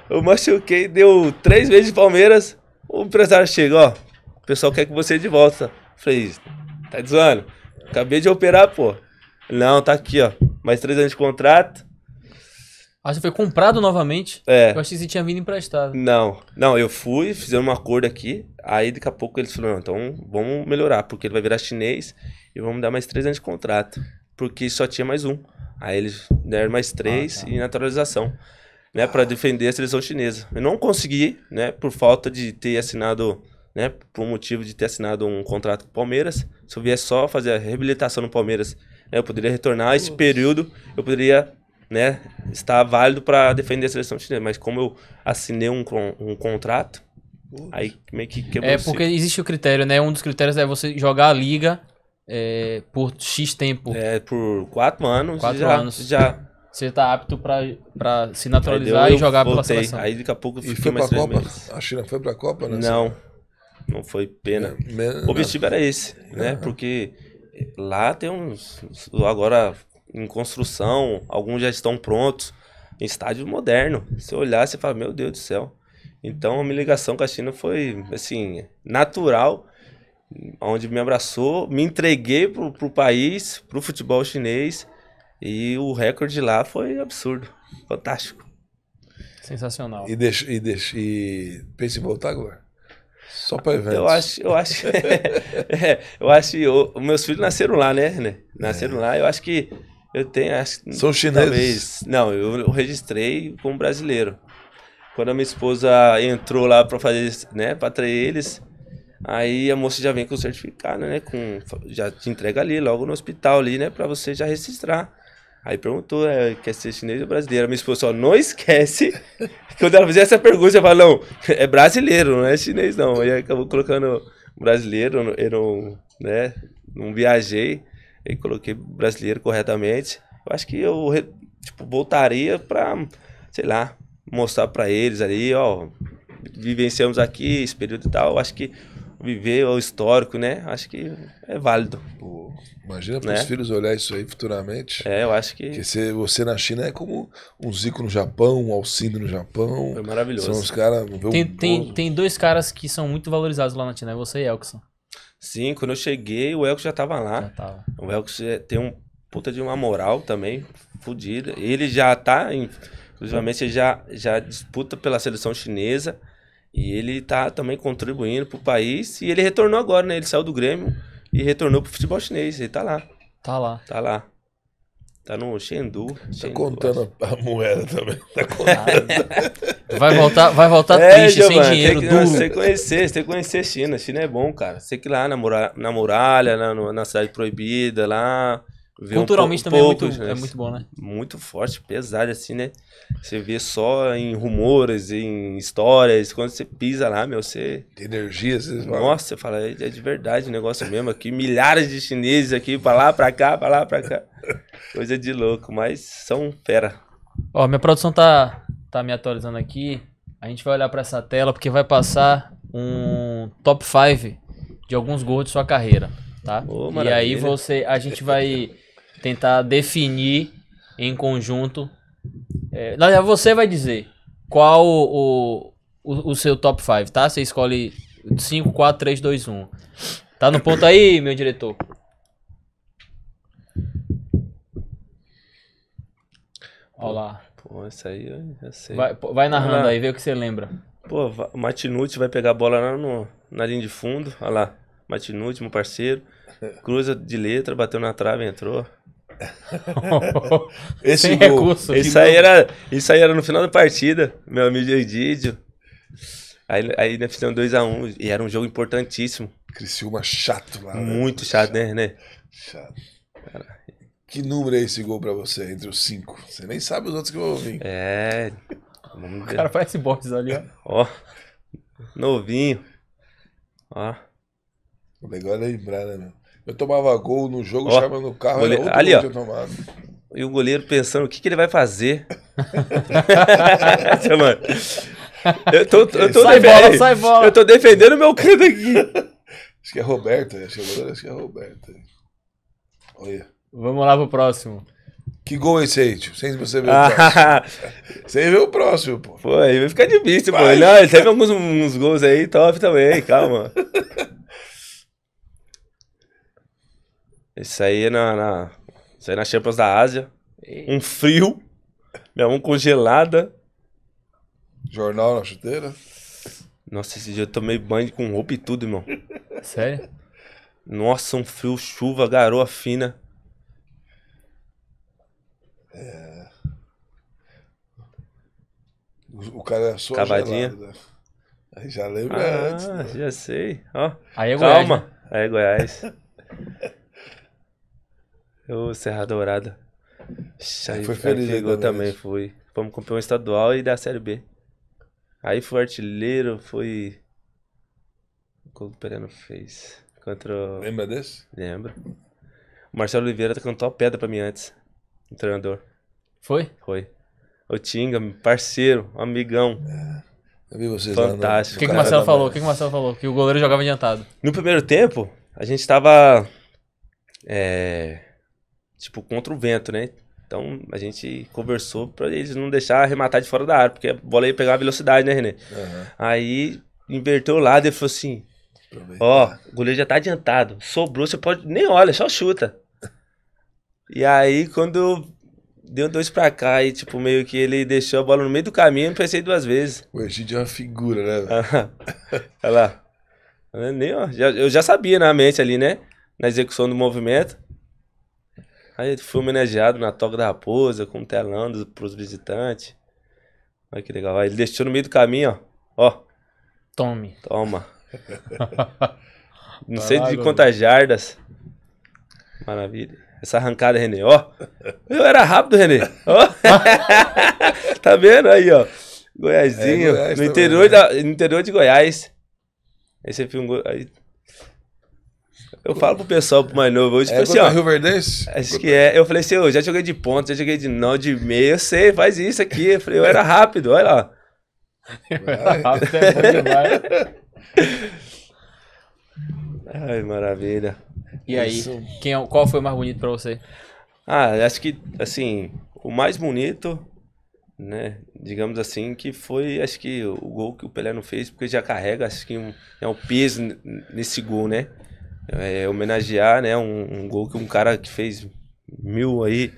Speaker 3: eu machuquei, deu três vezes de Palmeiras, o empresário chega, ó, o pessoal quer que você de volta. Falei, tá zoando? Acabei de operar, pô. Não, tá aqui, ó. Mais três anos de contrato.
Speaker 1: Ah, você foi comprado novamente? É. Eu achei que você tinha vindo emprestado.
Speaker 3: Não, não, eu fui, fizemos um acordo aqui. Aí daqui a pouco eles falaram, então vamos melhorar, porque ele vai virar chinês e vamos dar mais três anos de contrato. Porque só tinha mais um. Aí eles deram mais três ah, tá. e naturalização né, para defender a seleção chinesa. Eu não consegui, né, por falta de ter assinado, né, por motivo de ter assinado um contrato com o Palmeiras. Se eu viesse só fazer a reabilitação no Palmeiras, né, eu poderia retornar esse período, eu poderia, né, estar válido para defender a seleção chinesa. Mas como eu assinei um, um contrato, aí meio que quebrou. É porque
Speaker 1: existe o critério, né? Um dos critérios é você jogar a liga é, por X tempo. É, por quatro anos. Quatro já, anos. Já você tá apto para se naturalizar e jogar voltei. pela seleção. Aí daqui a pouco e foi mais pra Copa? A China foi pra Copa, né? Não,
Speaker 3: não foi pena. É, o objetivo era esse, né? Uhum. Porque lá tem uns agora em construção, alguns já estão prontos, estádio moderno. Se olhar, você fala, meu Deus do céu. Então a minha ligação com a China foi assim, natural, onde me abraçou, me entreguei pro, pro país, pro futebol chinês e o recorde lá foi absurdo. Fantástico.
Speaker 1: Sensacional.
Speaker 3: E, deixa, e, deixa, e em voltar agora? Só para eventos. Eu acho, eu acho, [LAUGHS] é, eu acho, eu, meus filhos nasceram lá, né? né? Nasceram é. lá, eu acho que eu tenho, acho São chineses? Talvez, não, eu, eu registrei como brasileiro. Quando a minha esposa entrou lá para fazer, né, para trair eles, aí a moça já vem com o certificado, né, com, já te entrega ali, logo no hospital ali, né, para você já registrar. Aí perguntou, é, quer ser chinês ou brasileiro? Minha esposa só não esquece. [LAUGHS] Quando ela fizer essa pergunta, eu falo, não, é brasileiro, não é chinês não. Aí acabou colocando brasileiro, eu não, né, não viajei. e coloquei brasileiro corretamente. Eu acho que eu, tipo, voltaria pra, sei lá, mostrar pra eles ali, ó, vivenciamos aqui esse período e tal. Eu acho que viver o histórico, né? Acho que é válido.
Speaker 2: Pô, imagina para os né? filhos olhar isso aí futuramente. É, eu acho que. Porque você na China é como um Zico no Japão, um Alcindo no Japão. Foi maravilhoso. São os caras.
Speaker 1: Tem, tem, tem dois caras que são muito valorizados lá na China, é você e Elkson. Sim, quando
Speaker 3: eu cheguei, o Elkson já estava lá. Já tava. O Elkson é, tem um puta de uma moral também, fodida. Ele já tá, inclusive, já, já disputa pela seleção chinesa. E ele tá também contribuindo pro país. E ele retornou agora, né? Ele saiu do Grêmio e retornou pro futebol chinês. Ele tá lá. Tá lá. Tá lá. Tá no Chengdu. Tá contando a moeda também. Tá contando. vai voltar, vai voltar [LAUGHS] é, triste, Giovana, sem dinheiro, que, duro. Você tem que conhecer, você tem que conhecer China. China é bom, cara. Você que lá na muralha, na, muralha, na, na cidade proibida, lá... Culturalmente um também é, muito, é, é muito bom, né? Muito forte, pesado, assim, né? Você vê só em rumores, em histórias, quando você pisa lá, meu, você. De energia, vocês Nossa, fala. você fala, é de verdade o negócio mesmo aqui. Milhares de chineses aqui, pra lá, pra cá, pra lá, pra cá. Coisa de louco, mas são fera.
Speaker 1: Ó, minha produção tá, tá me atualizando aqui. A gente vai olhar pra essa tela porque vai passar um top 5 de alguns gols de sua carreira, tá? e aí você, a gente vai tentar definir em conjunto. É, na verdade, você vai dizer qual o, o, o seu top 5, tá? Você escolhe 5, 4, 3, 2, 1. Tá no ponto aí, meu diretor? Olá. Pô, isso aí eu já sei. Vai, vai narrando ah, aí, vê o que você lembra.
Speaker 3: Pô, o Matinucci vai pegar a bola lá no, na linha de fundo. Olha lá. Matinucci, meu parceiro. Cruza de letra, bateu na trave, entrou. [LAUGHS]
Speaker 2: Esse Sem gol, recurso. Isso aí, era,
Speaker 3: isso aí era no final da partida, meu amigo Edídio. Aí, aí nós fizemos 2x1 um, e era um jogo importantíssimo. Criciúma chato lá. Né? Muito né? chato, né, né? Chato. Cara. Que número é esse gol pra você, entre os cinco? Você nem sabe os outros que eu vou vir. É. o cara faz
Speaker 1: esse box ali, ó.
Speaker 3: Ó. Novinho. Ó. O legal é lembrar, né, meu?
Speaker 2: Eu tomava gol no jogo, chamando o carro, ali, ó.
Speaker 3: E o goleiro pensando o que, que ele vai fazer. [LAUGHS] eu tô, eu tô sai defendendo, bola, sai bola. Eu tô defendendo o meu
Speaker 1: canto aqui. Acho que é Roberto,
Speaker 3: né? acho que é,
Speaker 2: acho que é Roberto. Olha.
Speaker 1: Vamos lá pro próximo. Que gol é
Speaker 2: esse
Speaker 3: aí, tio? Sem você ver o ah, próximo.
Speaker 2: Sem ver o próximo, pô. Pô, aí vai ficar difícil, Pai. pô. Não, ele teve
Speaker 3: alguns uns gols aí top também, calma. [LAUGHS] Isso aí é na, na, isso aí na Champions da Ásia. Um frio, minha mão congelada. Jornal na chuteira? Nossa, esse dia eu tomei banho com roupa e tudo, irmão. [LAUGHS] Sério? Nossa, um frio, chuva, garoa fina.
Speaker 2: É. O, cara é só Cavadinha. Gelado, né?
Speaker 3: Aí já lembra ah, antes. Ah, já sei. Ó, Aí é Calma. Goiás, né? Aí é Goiás. [LAUGHS] Ô, Serra Dourada. Aí, foi feliz aí também, fui. Fomos campeão estadual e da Série B. Aí foi artilheiro, foi. O que o Pereno fez? Contra o... Lembra desse? Lembro. O Marcelo Oliveira tá cantou a pedra pra mim antes. O treinador. Foi? Foi. O Tinga, parceiro, amigão. É. Eu vi vocês Fantástico. O que, que o Marcelo falou? O que,
Speaker 1: que o Marcelo falou? Que o goleiro jogava adiantado.
Speaker 3: No primeiro tempo, a gente tava. É, tipo, contra o vento, né? Então a gente conversou para eles não deixar arrematar de fora da área, porque a bola ia pegar a velocidade, né, René? Uhum. Aí inverteu o lado e falou assim: Ó, oh, o goleiro já tá adiantado, sobrou, você pode. Nem olha, só chuta. e aí quando deu dois pra cá e, tipo, meio que ele deixou a bola no meio do caminho, eu pensei duas vezes. O Egídio é uma figura, né? olha lá. É nem, ó, já, eu já sabia na mente ali, né? Na execução do movimento. Aí ele foi homenageado na Toca da Raposa, com um telão pros visitantes. Olha que legal. Aí ele deixou no meio do caminho, ó. Ó. Tome. Toma. [LAUGHS] Não sei de quantas jardas. Maravilha. Essa arrancada, Renê, ó. Eu era rápido, Renê. Ó. [LAUGHS] tá vendo aí, ó. Goiásinho. É, Goiás no, também, interior né? no interior de Goiás. Aí você filmou. Aí eu falo pro pessoal pro mais novo hoje, é, tipo assim, ó, Rio Verdense? Acho que é. Eu falei assim, eu já joguei de ponta, já joguei de não, de meia, eu sei, faz isso aqui. Eu falei, eu era rápido, olha lá.
Speaker 2: Eu era rápido, é
Speaker 3: [LAUGHS] Ai, maravilha.
Speaker 1: E aí, Quem é? qual foi o mais bonito para você? Ah, acho que, assim,
Speaker 3: o mais bonito, né, digamos assim, que foi, acho que o gol que o Pelé não fez, porque já carrega, acho que um, é um peso nesse gol, né? é, homenagear, né? Um, um, gol que um cara que fez mil aí,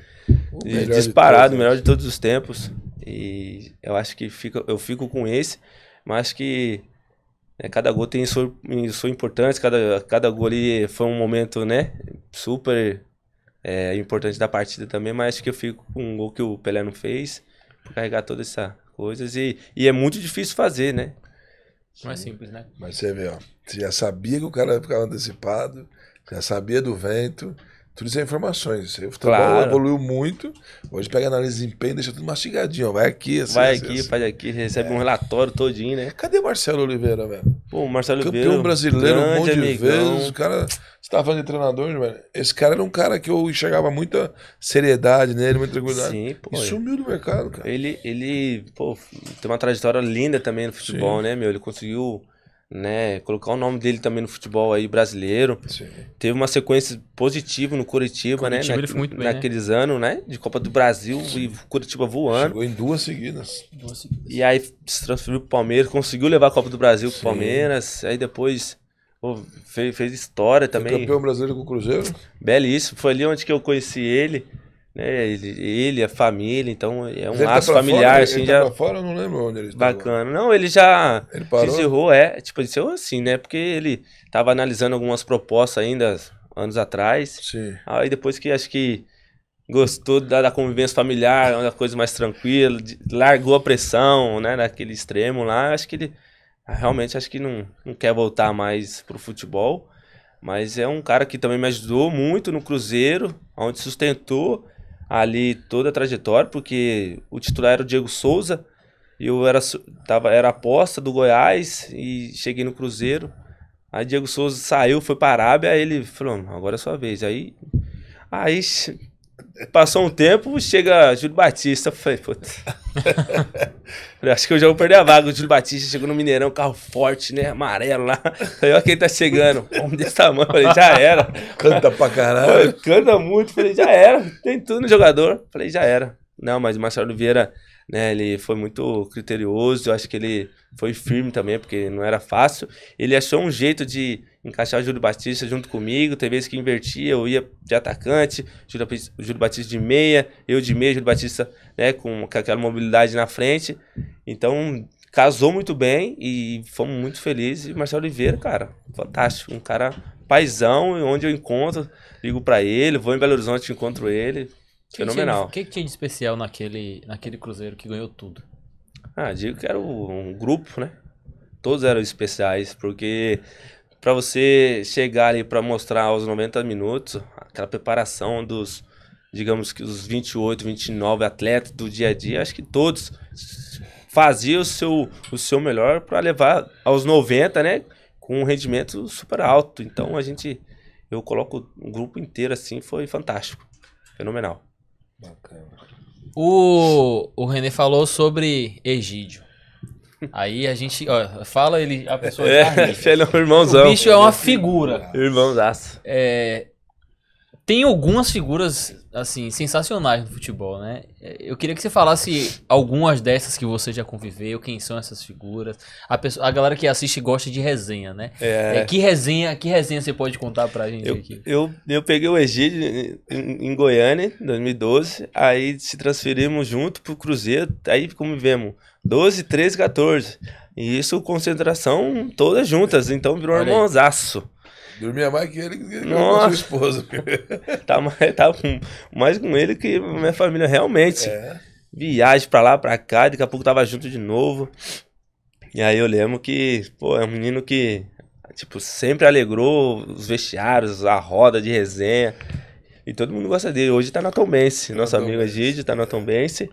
Speaker 3: melhor disparado, o melhor de todos os tempos. E eu acho que fica, eu fico com esse, mas acho que né, cada gol tem sua, sua importância, cada, cada gol ali foi um momento, né? Super é, importante da partida também, mas acho que eu fico com um gol que o Pelé não fez, carregar todas essas coisas. E, e é muito difícil fazer, né?
Speaker 1: Não é simples, né?
Speaker 2: Mas você vê, ó. Você já sabia que o cara ficava antecipado, já sabia do vento. Tudo isso é informações. O futebol claro. evoluiu muito. Hoje pega análise de desempenho, deixa tudo mastigadinho. Vai aqui, assim, Vai assim, aqui, assim.
Speaker 3: faz aqui, recebe é. um relatório todinho, né?
Speaker 2: Cadê Marcelo Oliveira, velho?
Speaker 3: Pô, Marcelo Campeão Oliveira. Campeão é brasileiro, um monte amigão. de vezes. O cara.
Speaker 2: Você tava tá falando de treinador, velho. Esse cara era um cara que eu enxergava muita seriedade nele, muita tranquilidade. Sim, pô. E sumiu do mercado,
Speaker 3: cara. Ele, ele pô, tem uma trajetória linda também no futebol, Sim. né, meu? Ele conseguiu né? Colocar o nome dele também no futebol aí brasileiro. Sim. Teve uma sequência positiva no Curitiba, né? Na, ele foi muito bem, né? naqueles né? anos, né? De Copa do Brasil Sim. e Curitiba voando. Chegou em duas seguidas. duas seguidas. E aí se transferiu pro Palmeiras, conseguiu levar a Copa do Brasil Sim. o Palmeiras. Aí depois pô, fez, fez história também. Foi campeão brasileiro com o Cruzeiro? Belíssimo. Foi ali onde que eu conheci ele né? Ele, ele, a família, então é um tá laço assim, tá familiar, fora, assim, ele já. Tá fora, não lembro onde ele Bacana. Não, ele já ele parou? se encerrou, é. Tipo, ele encerrou assim, né? Porque ele tava analisando algumas propostas ainda anos atrás. Sim. Aí depois que acho que gostou da, da convivência familiar, é uma coisa mais tranquila, de, largou a pressão, né? Naquele extremo lá, acho que ele realmente acho que não, não quer voltar mais pro futebol. Mas é um cara que também me ajudou muito no Cruzeiro, onde sustentou ali toda a trajetória, porque o titular era o Diego Souza, e eu era, tava, era aposta do Goiás e cheguei no Cruzeiro. Aí Diego Souza saiu, foi para a Arábia, aí ele falou, agora é sua vez. Aí, aí Passou um tempo, chega Júlio Batista. Falei, puta. [LAUGHS] acho que eu já vou perder a vaga. O Júlio Batista chegou no Mineirão, carro forte, né? Amarelo lá. Falei, olha quem tá chegando. Homem desse tamanho. Falei, já era. Canta pra caralho. Falei, canta muito. Falei, já era. Tem tudo no jogador. Falei, já era. Não, mas o Marcelo Vieira, né, ele foi muito criterioso, eu acho que ele foi firme também, porque não era fácil. Ele achou um jeito de encaixar o Júlio Batista junto comigo. Tem vezes que invertia, eu ia de atacante, Júlio, Júlio Batista de meia, eu de meia, Júlio Batista né, com, com aquela mobilidade na frente. Então, casou muito bem e fomos muito felizes. E Marcelo Oliveira, cara, fantástico. Um cara paizão, onde eu encontro, ligo para ele, vou em Belo Horizonte, encontro ele. Que Fenomenal. O
Speaker 1: que, que, tinha de especial naquele, naquele Cruzeiro que ganhou tudo?
Speaker 3: Ah, digo que era um grupo, né? Todos eram especiais, porque para você chegar ali para mostrar aos 90 minutos, aquela preparação dos, digamos que os 28, 29 atletas do dia a dia, acho que todos faziam o seu, o seu melhor para levar aos 90, né? Com um rendimento super alto. Então a gente, eu coloco um grupo inteiro assim, foi fantástico, fenomenal. Bacana.
Speaker 1: O, o René falou sobre Egídio. Aí a gente, ó, fala ele, a pessoa. É, [LAUGHS] é um irmãozão. O bicho é uma figura. Irmãozaço. É, tem algumas figuras, assim, sensacionais no futebol, né? Eu queria que você falasse algumas dessas que você já conviveu, quem são essas figuras. A, pessoa, a galera que assiste gosta de resenha, né? É. é que resenha que resenha você pode contar pra gente eu,
Speaker 3: aqui? Eu, eu peguei o Egídio em, em Goiânia, em 2012, aí se transferimos junto pro Cruzeiro, aí convivemos 12, 13, 14. E isso, concentração todas juntas. Então virou um irmãozaço. Dormia mais que ele que com a sua esposa. [LAUGHS] tá, mais, tá com mais com ele que minha família, realmente. É. Viagem pra lá, pra cá, daqui a pouco tava junto de novo. E aí eu lembro que, pô, é um menino que, tipo, sempre alegrou os vestiários, a roda de resenha. E todo mundo gosta dele. Hoje tá na Tombense. Nosso amigo Egídio tá na Tombense.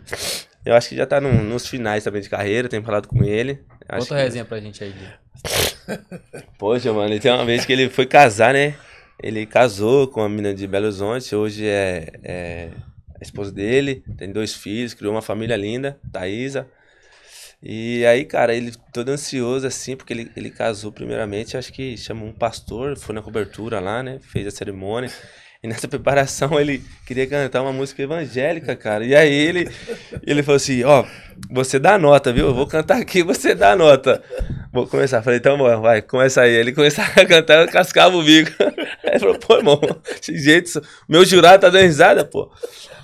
Speaker 3: Eu acho que já tá nos finais também de carreira, tenho falado com ele. Acho Conta que... resenha pra gente aí, Poxa, mano, ele tem uma vez que ele foi casar, né? Ele casou com a menina de Belo Horizonte, hoje é, é a esposa dele, tem dois filhos, criou uma família linda, Thaisa. E aí, cara, ele todo ansioso assim, porque ele, ele casou primeiramente, acho que chamou um pastor, foi na cobertura lá, né? Fez a cerimônia. E nessa preparação ele queria cantar uma música evangélica, cara. E aí ele, ele falou assim: Ó, oh, você dá nota, viu? Eu vou cantar aqui, você dá nota. Vou começar. Falei, então, bom vai, começa aí. Ele começava a cantar, eu cascava o bico. [LAUGHS] Aí ele falou, pô, irmão, desse jeito, meu jurado tá dando risada, pô.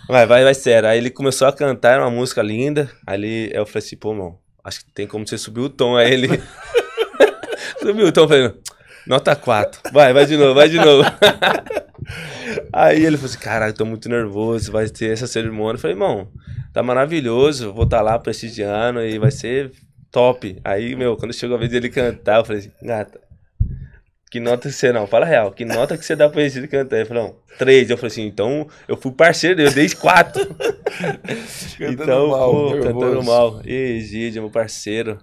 Speaker 3: Vai, vai, vai, sério. Aí ele começou a cantar, era uma música linda. Aí eu falei assim, pô, irmão, acho que tem como você subir o tom. Aí ele. [LAUGHS] subiu o tom, falei, nota 4. Vai, vai de novo, vai de novo. [LAUGHS] Aí ele falou assim: caralho, tô muito nervoso, vai ter essa cerimônia. Eu falei, irmão, tá maravilhoso, vou estar tá lá prestigiando e vai ser top. Aí, meu, quando chegou a vez dele cantar, eu falei assim, gata, que nota que você não? Fala real, que nota que você dá pra ele cantar? Ele falou, três. Eu falei assim, então eu fui parceiro, eu dei quatro. [LAUGHS] cantando então, mal, pô, cantando mal. E Gide, meu parceiro.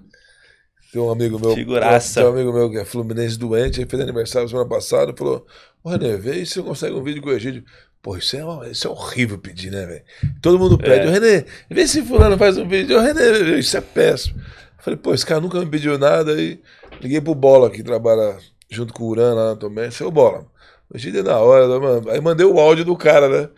Speaker 3: Tem um
Speaker 2: amigo meu. Figuraça. Tem, tem um amigo meu que é Fluminense doente, ele fez aniversário semana passada, falou. Olha, vê se eu consigo um vídeo com o Egídio. Pô, isso é, isso é horrível pedir, né, velho? Todo mundo pede. É. Ô, Renê, vê se fulano faz um vídeo. Ô, Renê, isso é péssimo. Falei, pô, esse cara nunca me pediu nada. Aí liguei pro Bola, que trabalha junto com o Urano lá também. Seu é Bola, o Egídio é da hora. Né, mano. Aí mandei o áudio do cara, né?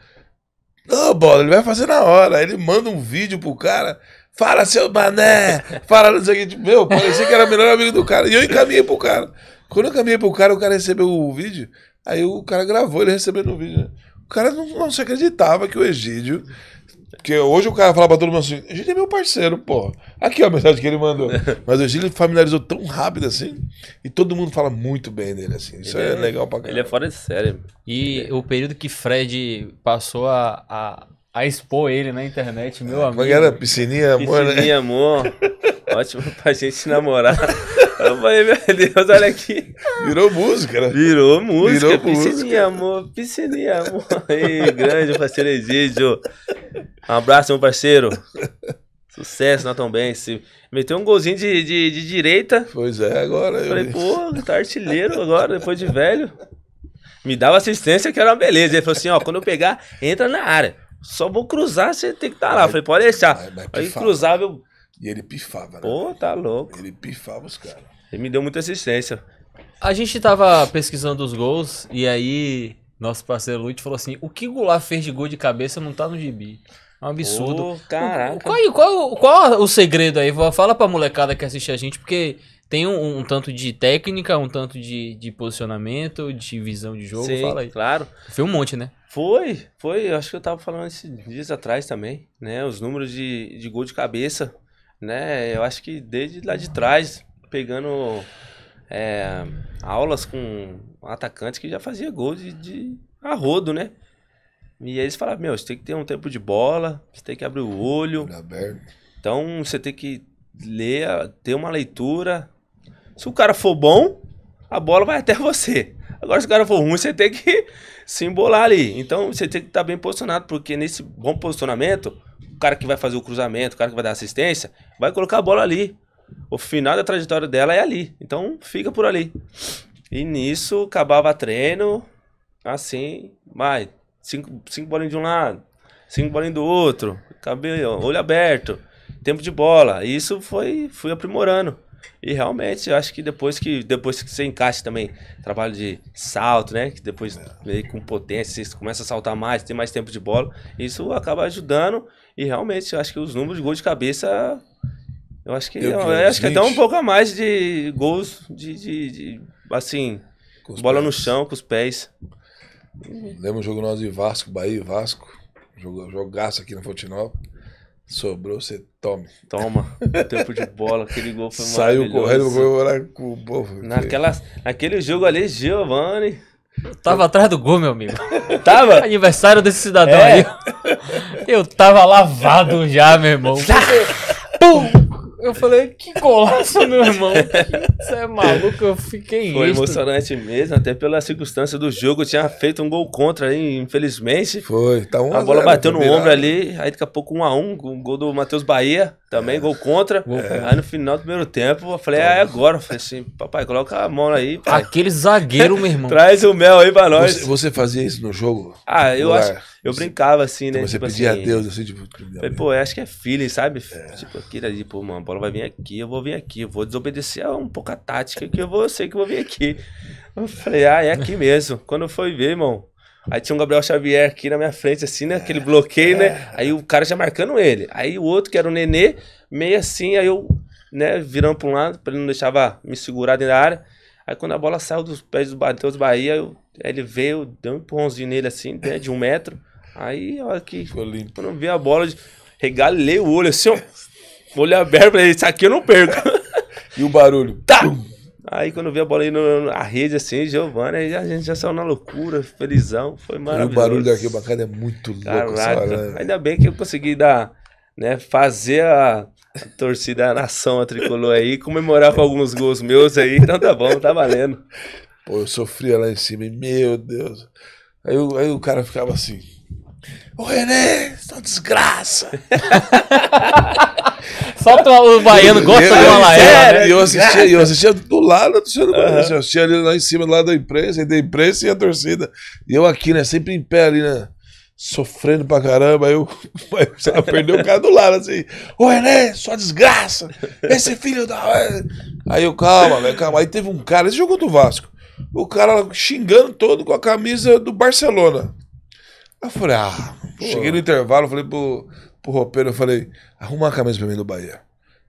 Speaker 2: Não, Bola, ele vai fazer na hora. Aí ele manda um vídeo pro cara fala seu mané, fala não sei o que. Tipo, meu, parecia que era o melhor amigo do cara. E eu encaminhei pro cara. Quando eu encaminhei pro cara, o cara recebeu o vídeo. Aí o cara gravou ele recebendo o vídeo. Né? O cara não, não se acreditava que o Egídio porque hoje o cara fala pra todo mundo assim, Egídio é meu parceiro, pô. Aqui ó, a mensagem que ele mandou. [LAUGHS] Mas o Egídio familiarizou tão rápido assim, e todo mundo fala muito bem dele, assim. Isso é, é, legal
Speaker 1: pra caramba. Ele é fora de série. E é. o período que Fred passou a, a, a expor ele na internet, meu é amigo. Como era? Piscininha, amor, né? Piscininha, né?
Speaker 3: amor. [LAUGHS] Ótimo pra gente namorar. Eu falei, meu Deus, olha aqui. Virou música, né? Virou música. Virou piscininha, amor. Piscininha, amor. Aí, grande parceiro Egídio. Um abraço, meu parceiro. Sucesso tão bem. Meteu um golzinho de, de, de, direita. Pois é, agora. Eu falei, pô, tá artilheiro agora, depois de velho. Me dava assistência que era uma beleza. Ele falou assim: ó, quando eu pegar, entra na área. Só vou cruzar, você tem que estar tá lá. Eu falei, pode deixar. Aí, cruzava, eu e ele pifava, né? Pô, tá louco. Ele pifava os
Speaker 1: caras. Ele me deu muita assistência. A gente tava pesquisando os gols e aí nosso parceiro Lute falou assim: o que o Goulart fez de gol de cabeça não tá no gibi. É um absurdo. caraca. Qual, qual, qual, o segredo aí? Fala pra molecada que assiste a gente, porque tem um, um tanto de técnica, um tanto de, de posicionamento, de visão de jogo. Sim, Fala aí. Claro. Foi um monte, né?
Speaker 3: Foi, foi. Acho que eu tava falando esses dias atrás também, né? Os números de, de gol de cabeça né? Eu acho que desde lá de trás, pegando é, aulas com atacantes que já fazia gol de, de arrodo, né? E aí eles falaram, meu, você tem que ter um tempo de bola, você tem que abrir o olho. Então você tem que ler, ter uma leitura. Se o cara for bom, a bola vai até [LAUGHS] você. Agora, se o cara for ruim, você tem que se embolar ali. Então você tem que estar bem posicionado, porque nesse bom posicionamento, cara que vai fazer o cruzamento, o cara que vai dar assistência, vai colocar a bola ali. O final da trajetória dela é ali. Então fica por ali. E nisso acabava treino, assim, vai. Cinco, cinco bolinhas de um lado, cinco bolinhas do outro, cabelo, olho aberto, tempo de bola. E isso foi, fui aprimorando. E realmente, eu acho que depois que depois que você encaixa também trabalho de salto, né? Que depois é. com potência, você começa a saltar mais, tem mais tempo de bola. Isso acaba ajudando e realmente, eu acho que os números de gol de cabeça. Eu acho que, eu, eu, é, eu acho que é até um pouco a mais de gols de. de, de assim, bola pés. no chão, com os pés.
Speaker 2: Lembra um jogo nosso de Vasco, Bahia e Vasco. Jogo, jogaço aqui na Fontinópolis. Sobrou, você toma Toma. [LAUGHS] Tempo de bola, aquele gol foi Saiu correndo, foi
Speaker 3: morar com o povo. Naquele jogo ali, Giovanni eu tava atrás
Speaker 1: do gol, meu amigo. Tava? [LAUGHS] Aniversário desse cidadão é. aí. Eu tava lavado já, meu irmão. [LAUGHS] Pum! Eu falei, que golaço, meu [LAUGHS] irmão. Você é maluco, eu fiquei Foi isto.
Speaker 3: emocionante mesmo, até pela circunstância do jogo. Eu tinha feito um gol contra aí, infelizmente. Foi, tá um A, a bola bateu no ombro ali, aí daqui a pouco um a um, um gol do Matheus Bahia, também é. gol contra. É. Aí no final do primeiro tempo, eu falei, ah, é agora. Eu falei assim, papai, coloca a mão aí. Pai. Aquele zagueiro, meu irmão. [LAUGHS] Traz o mel aí pra nós. Você,
Speaker 2: você fazia isso no jogo? Ah, eu acho... Ar. Eu brincava assim, então né? Então você tipo pedia assim, a Deus, assim, tipo.
Speaker 3: Falei, pô, acho que é filho, sabe? É. Tipo, aquilo ali, pô, mano, a bola vai vir aqui, eu vou vir aqui, eu vou desobedecer um pouco a tática, que eu vou, eu sei que eu vou vir aqui. Eu falei, ah, é aqui mesmo. Quando foi ver, irmão, Aí tinha um Gabriel Xavier aqui na minha frente, assim, né? Aquele é, bloqueio, né? É. Aí o cara já marcando ele. Aí o outro, que era o Nenê, meio assim, aí eu, né, virando pra um lado, pra ele não deixar me segurar dentro da área. Aí quando a bola saiu dos pés do Matheus Bahia, eu, ele veio, deu um empurrãozinho nele, assim, né, de um metro. Aí, olha aqui. Quando eu vi a bola, regalei o olho assim, ó. Olho aberto, falei, isso aqui eu não perco. [LAUGHS] e o barulho? Tá! Aí quando eu vi a bola aí na rede, assim, Giovanni, aí a gente já saiu na loucura, felizão, foi maravilhoso. E o barulho daqui bacana é muito louco, Caraca. Ainda bem que eu consegui dar, né, fazer a, a torcida, a nação a tricolor aí, comemorar com alguns gols meus aí, então tá bom, tá valendo. Pô, eu sofria lá em cima, e, meu Deus.
Speaker 2: Aí, aí o cara ficava assim,
Speaker 1: Ô Renê, [LAUGHS] só desgraça! Só o baiano gosta de uma laera. Né? E eu assistia, eu
Speaker 2: assistia do lado, do senhor. uhum. eu assistia ali lá em cima, do lado da imprensa, da imprensa e a torcida. E eu aqui, né, sempre em pé ali, né? sofrendo pra caramba, eu, [LAUGHS] eu perdeu o cara do lado, assim, ô René, sua desgraça, esse filho da... Aí eu, calma, velho, calma, aí teve um cara, esse jogo do Vasco, o cara xingando todo com a camisa do Barcelona. Aí eu falei, ah, Pô. Cheguei no intervalo, falei pro, pro roupeiro, eu falei, arruma uma camisa pra mim do Bahia.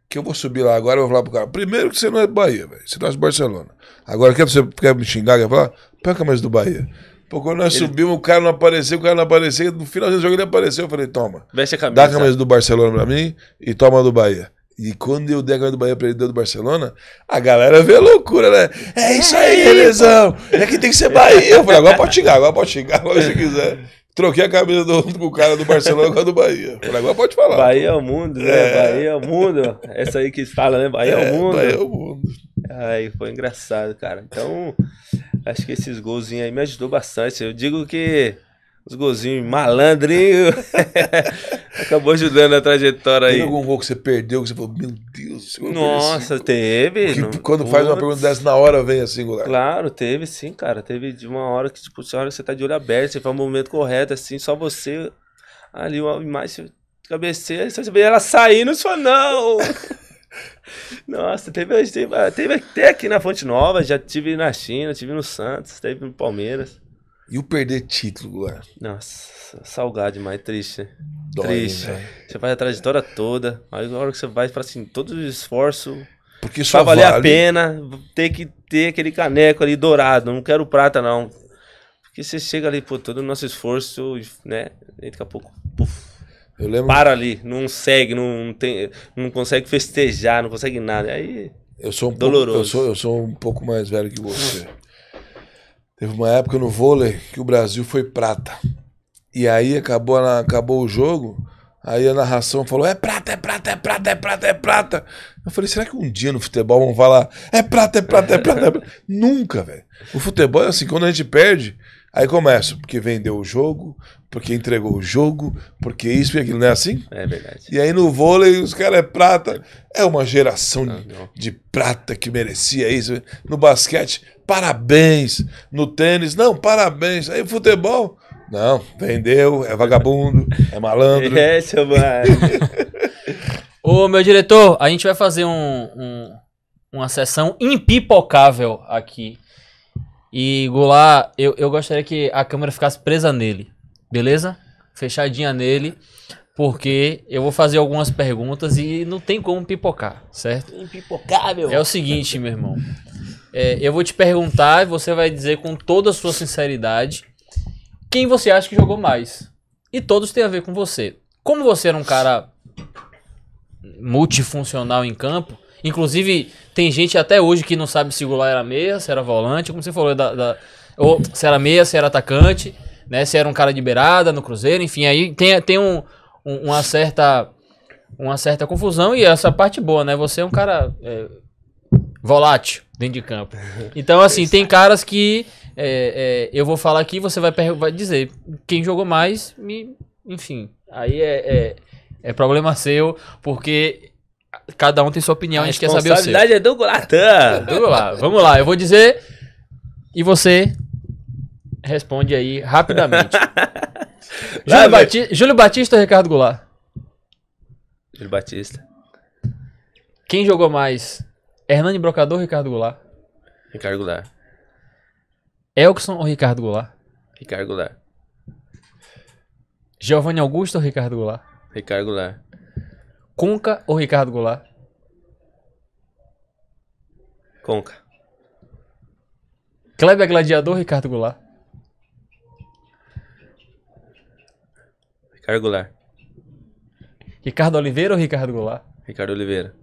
Speaker 2: Que eu vou subir lá agora e vou falar pro cara. Primeiro que você não é do Bahia, velho. Você nasce é Barcelona. Agora, quer, você quer me xingar, quer falar? Pega a camisa do Bahia. Porque quando nós ele... subimos, o cara não apareceu, o cara não apareceu. No final do jogo ele apareceu. Eu falei, toma. Veste a camisa. Dá a camisa do Barcelona pra mim e toma do Bahia. E quando eu dei a camisa do Bahia pra ele, deu do Barcelona, a galera vê a loucura, né? É isso aí, belezão. É, é que tem que ser Bahia. Eu falei, agora pode xingar, agora pode xingar, agora [LAUGHS] se quiser. Troquei a camisa do, o cara do Barcelona com a do Bahia. agora pode falar. Bahia é o mundo, né? É. Bahia é
Speaker 3: o mundo. Essa aí que fala, né? Bahia é, é o mundo. Bahia é o mundo. Aí foi engraçado, cara. Então, acho que esses golzinhos aí me ajudou bastante. Eu digo que os golzinhos malandrinho. [LAUGHS] Acabou ajudando a trajetória aí. Tem algum
Speaker 2: gol que você perdeu que você falou, meu Deus do Nossa,
Speaker 3: teve. Que, quando Putz. faz uma pergunta dessa, na hora vem assim, goleiro. Claro, teve sim, cara. Teve de uma hora que, tipo, a hora você tá de olho aberto, você faz o momento correto, assim, só você ali, uma imagem, cabeceira, você vê ela saindo, só não. [LAUGHS] Nossa, teve, teve, teve até aqui na Fonte Nova, já tive na China, tive no Santos, teve no Palmeiras. E o perder título, agora? Nossa, salgado demais, triste. Dói, triste. Você faz a trajetória toda, aí na hora que você vai, fala assim, todo o esforço. Porque só valer vale... a pena ter que ter aquele caneco ali dourado, não quero prata não. Porque você chega ali, pô, todo o nosso esforço, né? E daqui a pouco, puf. Eu lembro... Para ali, não segue, não, tem, não consegue festejar, não consegue nada. Aí eu sou um doloroso. Pouco, eu, sou,
Speaker 2: eu sou um pouco mais velho que você. Teve uma época no vôlei que o Brasil foi prata. E aí acabou, acabou o jogo, aí a narração falou: é prata, é prata, é prata, é prata, é prata. Eu falei: será que um dia no futebol vão falar: é prata, é prata, é prata? É prata? [LAUGHS] Nunca, velho. O futebol é assim, quando a gente perde, aí começa, porque vendeu o jogo, porque entregou o jogo, porque isso e aquilo, não é assim? É verdade. E aí no vôlei os caras é prata, é uma geração de, de prata que merecia isso. No basquete, parabéns. No tênis, não, parabéns. Aí futebol, não, vendeu, é vagabundo, é malandro. [LAUGHS] É, seu mano.
Speaker 1: [LAUGHS] Ô, meu diretor, a gente vai fazer um, um, uma sessão impipocável aqui. E Goulart, eu, eu gostaria que a câmera ficasse presa nele, beleza? Fechadinha nele, porque eu vou fazer algumas perguntas e não tem como pipocar, certo? Impipocável. É o seguinte, meu irmão. É, eu vou te perguntar e você vai dizer com toda a sua sinceridade quem você acha que jogou mais. E todos têm a ver com você. Como você era um cara multifuncional em campo, inclusive tem gente até hoje que não sabe se o era meia, se era volante, como você falou, da, da, ou se era meia, se era atacante, né? Se era um cara de beirada no Cruzeiro, enfim, aí tem, tem um, um uma certa uma certa confusão e essa parte boa, né? Você é um cara é, Volátil dentro de campo. Então, assim, tem caras que é, é, eu vou falar aqui, você vai, vai dizer quem jogou mais, me, enfim. Aí é, é, é problema seu, porque cada um tem sua opinião, a, a gente quer saber o seu. A responsabilidade é do
Speaker 3: Golatan.
Speaker 1: Douglas, vamos lá, eu vou dizer e você responde aí rapidamente. [LAUGHS] Júlio, Bati Júlio Batista ou Ricardo Goulart? Júlio Batista. Quem jogou mais? Hernani Brocador ou Ricardo Goulart? Ricardo Goulart. Elkson ou Ricardo Goulart? Ricardo Goulart. Giovanni Augusto ou Ricardo Goulart? Ricardo Goulart. Conca ou Ricardo Goulart? Conca. Kleber Gladiador ou Ricardo Goulart? Ricardo Goulart. Ricardo Oliveira ou Ricardo Goulart?
Speaker 3: Ricardo Oliveira.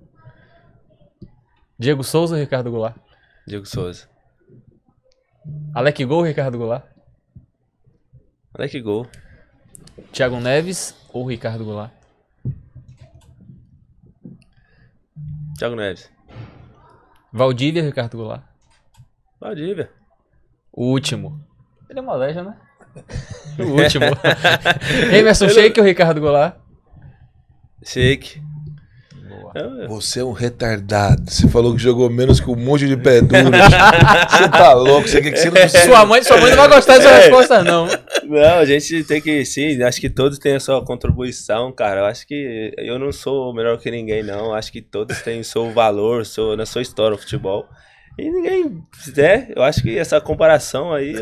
Speaker 1: Diego Souza ou Ricardo Goulart? Diego Souza. Alec Gol ou Ricardo Goulart? Alec Gol. Thiago Neves ou Ricardo Goulart? Thiago Neves. Valdívia ou Ricardo Goulart? Valdívia. O último. Ele é uma leja, né? [LAUGHS] o último.
Speaker 3: [LAUGHS] Emerson é Shake
Speaker 1: ou Ricardo Goulart?
Speaker 2: Shake. Você é um retardado. Você falou que jogou menos que um monte de pé duro. você tá louco. Você quer que você não... [LAUGHS] sua, mãe, sua mãe não vai gostar dessa é. resposta, não.
Speaker 3: Não, a gente tem que. Sim, acho que todos têm a sua contribuição, cara. Eu acho que eu não sou melhor que ninguém, não. Acho que todos têm seu valor, seu, na sua história o futebol. E ninguém. Né? Eu acho que essa comparação aí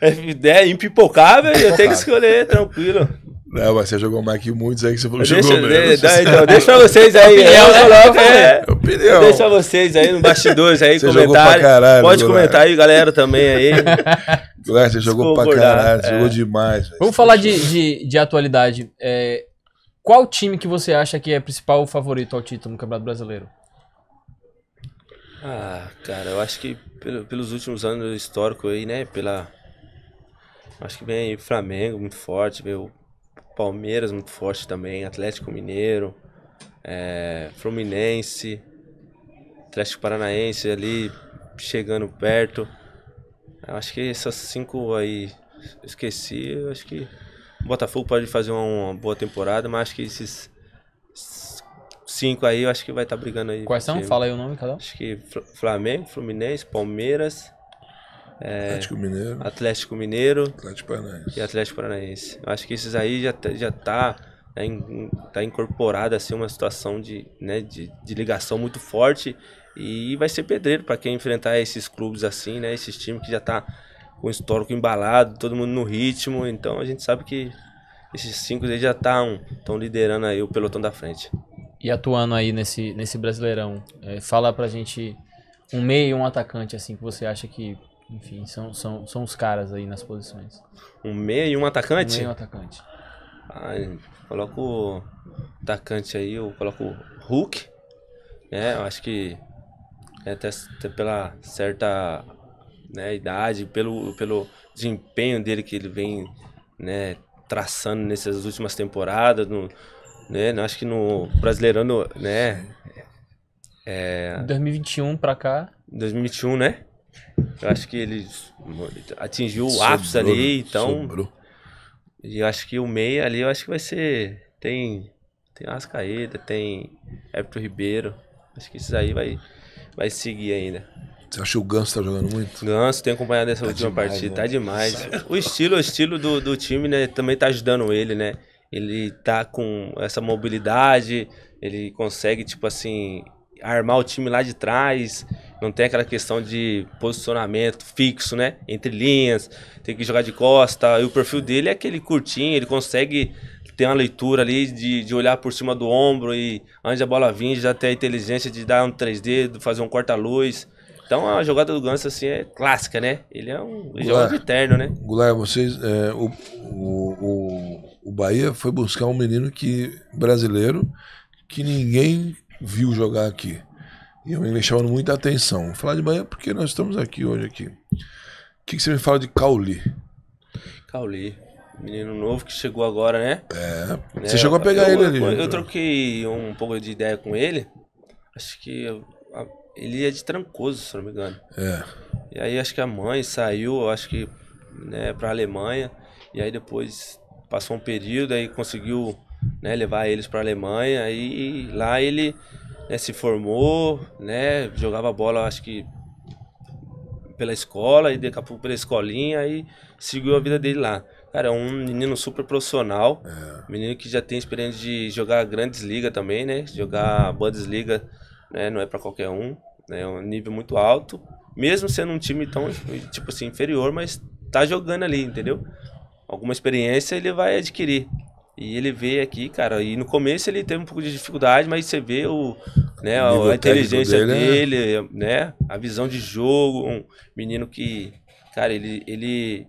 Speaker 3: é, é impipocável e eu tenho que escolher tranquilo.
Speaker 2: Não, né, mas você jogou mais que muitos aí que você falou que deixa, jogou menos. então, [LAUGHS] deixa pra vocês aí. Opinião, né? Não, é. Né?
Speaker 3: Opinião. Deixa vocês aí no bastidores aí, [LAUGHS] você comentário. Caralho, Pode comentar aí, galera, também aí.
Speaker 2: [LAUGHS] você jogou pra caralho, é. jogou demais.
Speaker 1: Vamos falar de, de, de atualidade. É, qual time que você acha que é principal favorito ao título no Campeonato Brasileiro? Ah,
Speaker 3: cara, eu acho que pelo, pelos últimos anos histórico aí, né, pela... Acho que vem Flamengo muito forte, veio Palmeiras muito forte também, Atlético Mineiro, é, Fluminense, Atlético Paranaense ali chegando perto. Eu acho que essas cinco aí esqueci, eu acho que o Botafogo pode fazer uma boa temporada, mas acho que esses cinco aí eu acho que vai estar tá brigando aí. Quais são? Fala aí o nome, cada um. Acho que Flamengo, Fluminense, Palmeiras, é, Atlético Mineiro. Atlético Mineiro. Atlético Paranaense. E Atlético Paranaense. Eu acho que esses aí já, tá, já tá, é, tá, tá incorporada assim, uma situação de, né, de, de ligação muito forte. E vai ser pedreiro para quem enfrentar esses clubes assim, né? Esses times que já tá com o histórico embalado, todo mundo no ritmo. Então a gente sabe que esses cinco aí já estão tá liderando aí o pelotão
Speaker 1: da frente. E atuando aí nesse, nesse Brasileirão, é, fala pra gente um meio e um atacante assim que você acha que enfim, são, são, são os caras aí nas posições.
Speaker 3: Um meia e um atacante? Um meia e um atacante. Ah, coloco o atacante aí, eu coloco o Hulk. Né? Eu acho que é até, até, pela certa né, idade, pelo, pelo desempenho dele que ele vem né, traçando nessas últimas temporadas. No, né, acho que no Brasileirão, né? É, 2021 pra cá. 2021, né? Eu acho que ele atingiu o ápice ali, né? então. Sobrou. E eu acho que o meia ali, eu acho que vai ser. Tem. Tem Arrascaeta, tem Everton Ribeiro. Acho que esses aí vai, vai seguir ainda.
Speaker 2: Você acha que o Ganso tá jogando muito?
Speaker 3: Ganso, tem acompanhado essa tá última demais, partida, né? tá demais. Tá o estilo, o estilo do, do time, né, também tá ajudando ele, né? Ele tá com essa mobilidade, ele consegue, tipo assim, armar o time lá de trás. Não tem aquela questão de posicionamento fixo, né? Entre linhas, tem que jogar de costa. E o perfil dele é aquele curtinho, ele consegue ter uma leitura ali de, de olhar por cima do ombro e antes a bola vir, já ter a inteligência de dar um 3D, fazer um corta-luz. Então a jogada do Ganso assim é clássica, né? Ele é um jogador eterno, né?
Speaker 2: Goulart, vocês. É, o, o, o, o Bahia foi buscar um menino que brasileiro que ninguém viu jogar aqui. E chamando muita atenção. Vou falar de manhã porque nós estamos aqui hoje aqui. O que, que você me fala de Cauli?
Speaker 3: Cauli. Menino novo que chegou agora, né? É. Né, você é, chegou a pegar eu, ele ali. Eu, eu, né? troquei um pouco de ideia com ele. Acho que ele é de Trancoso, se não me engano. É. E aí acho que a mãe saiu, acho que né, pra Alemanha. E aí depois passou um período, aí conseguiu né, levar eles pra Alemanha. Aí lá ele né, se formou, né, jogava bola, acho que pela escola e daqui a pouco pela escolinha e seguiu a vida dele lá. Cara, é um menino super profissional, é. menino que já tem experiência de jogar grandes ligas também, né? Jogar Bundesliga, né, não é para qualquer um, né? É um nível muito alto, mesmo sendo um time tão tipo assim inferior, mas tá jogando ali, entendeu? Alguma experiência ele vai adquirir. E ele veio aqui, cara, e no começo ele teve um pouco de dificuldade, mas você vê o, né, o a inteligência dele, né? dele, né? A visão de jogo, um menino que, cara, ele, ele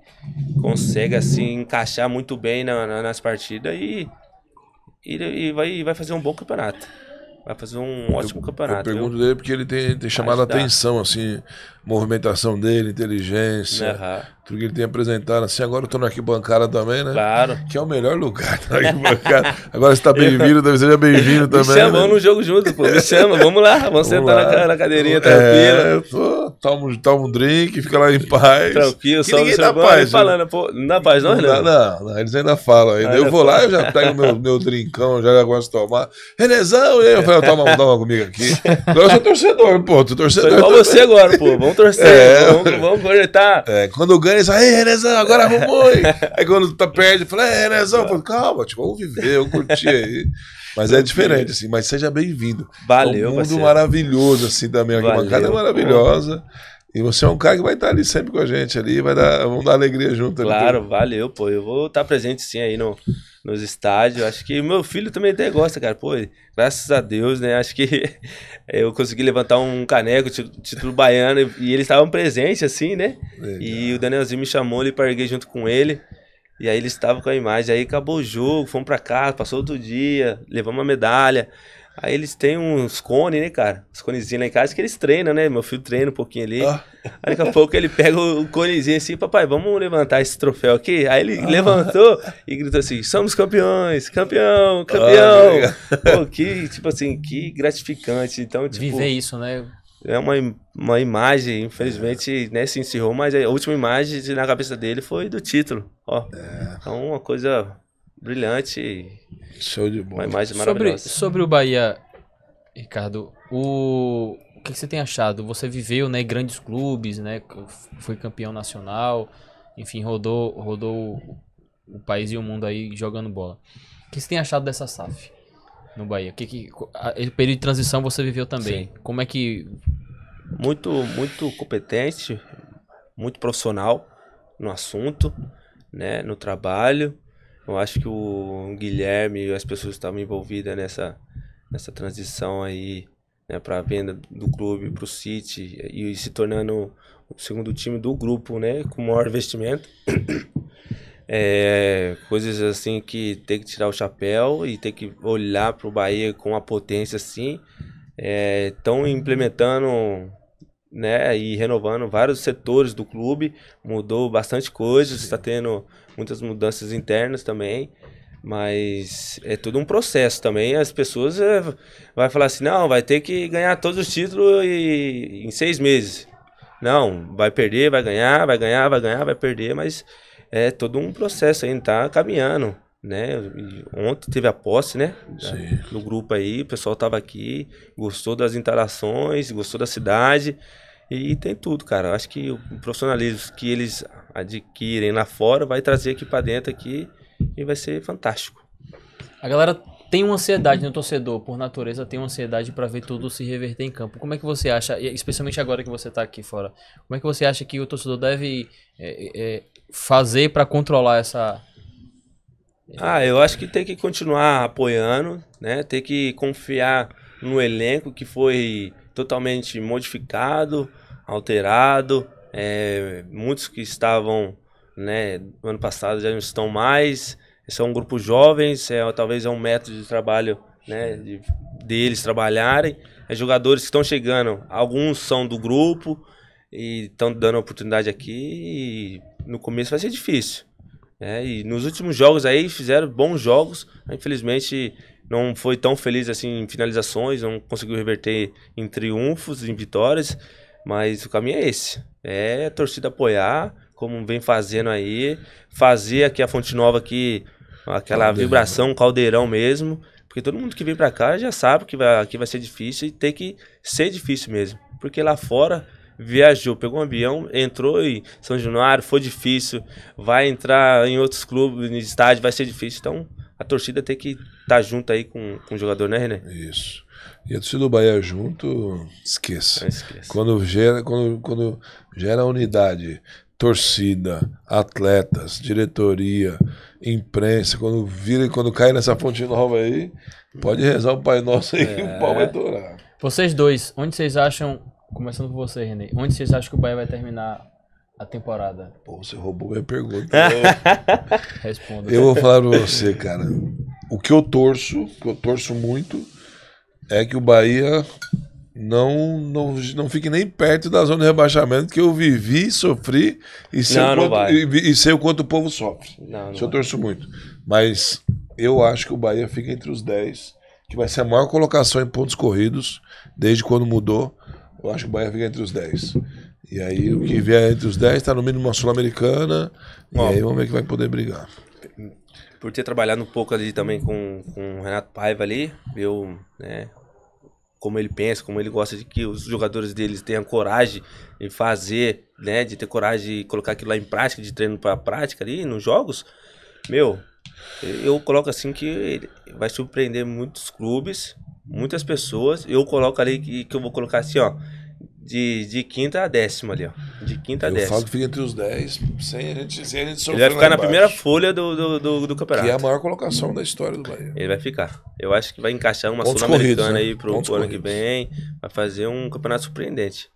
Speaker 3: consegue assim encaixar muito bem na, na, nas partidas e, e, e, vai, vai fazer um bom campeonato. Vai fazer um ótimo eu, campeonato. Eu pergunto viu? dele porque ele
Speaker 2: tem, tem chamado a atenção, assim, movimentação dele, inteligência, uhum. tudo que ele tem apresentado. Assim, agora eu tô na arquibancada também, né? Claro. Que é o melhor lugar na arquibancada. agora você tá bem-vindo, [LAUGHS] também seja bem-vindo também. Me chama, né? no jogo junto, pô. Me chama, vamos lá, vamos, vamos sentar lá. Na, cadeirinha tranquila. É, eu tô, tomo, um drink, fica lá em paz. Tranquilo, só ninguém dá paz. Né? Falando,
Speaker 3: pô, não dá paz, não, né Não,
Speaker 2: não, eles ainda falam. Ainda. eu vou lá, eu já pego meu, meu drinkão já gosto de tomar. Renezão, eu falo, toma, toma comigo aqui. [LAUGHS] Agora eu sou torcedor, pô, tô torcedor. Só igual você agora, pô. Vamos vamos torcer, é. vamos, projetar cornetar. É, quando ganha, eles falam, ei, Renezão, agora arrumou. aí quando tá perde, fala, ei, Renezão, falo, calma, tipo, vamos viver, vamos curtir aí. Mas é diferente, assim, mas seja bem-vindo. Valeu, É um mundo parceiro. maravilhoso, assim, da minha bancada é maravilhosa. E você é um cara que vai estar ali sempre com a gente ali, vai dar, vamos dar alegria junto. Claro, ali.
Speaker 3: valeu, pô. Eu vou estar presente sim aí no, nos estádios. Acho que meu filho também até gosta, cara. Pô, graças a Deus, né? Acho que [LAUGHS] eu consegui levantar um caneco, título baiano, e eles estavam presentes, assim, né? Legal. E o Danielzinho me chamou ali para erguer junto com ele. E aí eles estavam com a imagem. Aí acabou o jogo, fomos para casa, passou outro dia, levamos uma medalha. Aí eles têm uns cones, né, cara? Os conezinhos lá em casa que eles treinam, né? Meu filho treina um pouquinho ali. Ah. Aí daqui a pouco ele pega o conezinho assim, papai, vamos levantar esse troféu aqui? Aí ele ah. levantou e gritou assim: somos campeões, campeão, ah, campeão. Ah, Pô, que, tipo assim, que gratificante. Então, tipo. Viver isso, né? É uma, uma imagem, infelizmente, é. né, se encerrou, mas a última imagem na cabeça dele foi do título. Ó. É. Então, uma coisa brilhante. Show de bola. Uma imagem maravilhosa. Sobre,
Speaker 1: sobre o Bahia, Ricardo, o, o que, você tem achado? Você viveu né, grandes clubes, né? Foi campeão nacional, enfim, rodou, rodou o país e o mundo aí jogando bola. O que você tem achado dessa SAF no Bahia? Que, que, a, período de transição você viveu também. Sim. Como é que. Muito, muito competente, muito profissional no assunto,
Speaker 3: né, no trabalho. Eu acho que o Guilherme e as pessoas que estavam envolvidas nessa, nessa transição aí, né, para a venda do clube para o City e se tornando o segundo time do grupo, né, com maior investimento. [COUGHS] É, coisas assim que tem que tirar o chapéu e tem que olhar para o Bahia com uma potência assim. Estão é, implementando né, e renovando vários setores do clube, mudou bastante coisa, está tendo muitas mudanças internas também. Mas é todo um processo também. As pessoas é, vai falar assim, não, vai ter que ganhar todos os títulos e, em seis meses. Não, vai perder, vai ganhar, vai ganhar, vai ganhar, vai perder, mas é todo um processo ainda, tá caminhando, né? Ontem teve a posse, né? Sim. No grupo aí, o pessoal tava aqui, gostou das interações, gostou da cidade. E tem tudo, cara. Acho que o profissionalismo que eles adquirem lá fora, vai trazer
Speaker 1: aqui para dentro aqui e vai ser fantástico. A galera tem uma ansiedade no torcedor, por natureza, tem uma ansiedade para ver tudo se reverter em campo. Como é que você acha, especialmente agora que você está aqui fora, como é que você acha que o torcedor deve é, é, fazer para controlar essa? Ah, eu acho que tem que continuar apoiando, né? Tem
Speaker 3: que confiar no elenco que foi totalmente modificado, alterado, é, muitos que estavam né, ano passado já não estão mais. São um grupo jovens, é, talvez é um método de trabalho né, de, deles trabalharem. É, jogadores que estão chegando, alguns são do grupo e estão dando oportunidade aqui. no começo vai ser difícil. Né? E nos últimos jogos aí fizeram bons jogos. Infelizmente não foi tão feliz assim em finalizações, não conseguiu reverter em triunfos, em vitórias. Mas o caminho é esse. É a torcida apoiar, como vem fazendo aí. Fazer aqui a Fonte Nova aqui, aquela caldeirão. vibração, caldeirão mesmo. Porque todo mundo que vem para cá já sabe que vai, aqui vai ser difícil e tem que ser difícil mesmo. Porque lá fora viajou, pegou um avião, entrou em São Januário, foi difícil, vai entrar em outros clubes, em estádio, vai ser difícil. Então a torcida tem que estar tá junto aí com, com o jogador, né, René? Isso.
Speaker 2: E a torcida do Bahia junto, esqueça. Quando, gera, quando, quando gera unidade, torcida, atletas, diretoria, imprensa, quando vira quando cai nessa fonte nova aí, pode rezar o Pai Nosso aí é. que o pau vai é. dourar.
Speaker 1: Vocês dois, onde vocês acham, começando por você, Renê, onde vocês acham que o Bahia vai terminar a temporada? Pô, você roubou minha pergunta. Né? [LAUGHS] Eu... Eu vou falar pra você,
Speaker 2: cara. O que eu torço, que eu torço muito, é que o Bahia não, não, não fique nem perto da zona de rebaixamento que eu vivi, sofri e sei, não, o, quanto, e, e sei o quanto o povo sofre. Não, não Isso eu torço muito. Mas eu acho que o Bahia fica entre os 10, que vai ser a maior colocação em pontos corridos desde quando mudou. Eu acho que o Bahia fica entre os 10. E aí o que vier entre os 10 está no mínimo uma Sul-Americana. E aí vamos ver que vai poder brigar.
Speaker 3: Por ter trabalhado um pouco ali também com, com o Renato Paiva ali, eu né, como ele pensa, como ele gosta de que os jogadores deles tenham coragem em fazer, né? De ter coragem de colocar aquilo lá em prática, de treino para prática ali nos jogos. Meu, eu coloco assim que vai surpreender muitos clubes, muitas pessoas. Eu coloco ali que, que eu vou colocar assim, ó de, de quinta a décima ali, ó. De quinta a décima. Eu falo que fica entre os 10, sem
Speaker 2: a gente, a gente Ele vai ficar na embaixo. primeira
Speaker 3: folha do, do, do, do, campeonato. Que é a maior colocação da história do Bahia. Ele vai ficar. Eu acho que vai encaixar uma Sul-Americana né? aí pro, Pontos ano corridos. que vem. Vai fazer um campeonato surpreendente.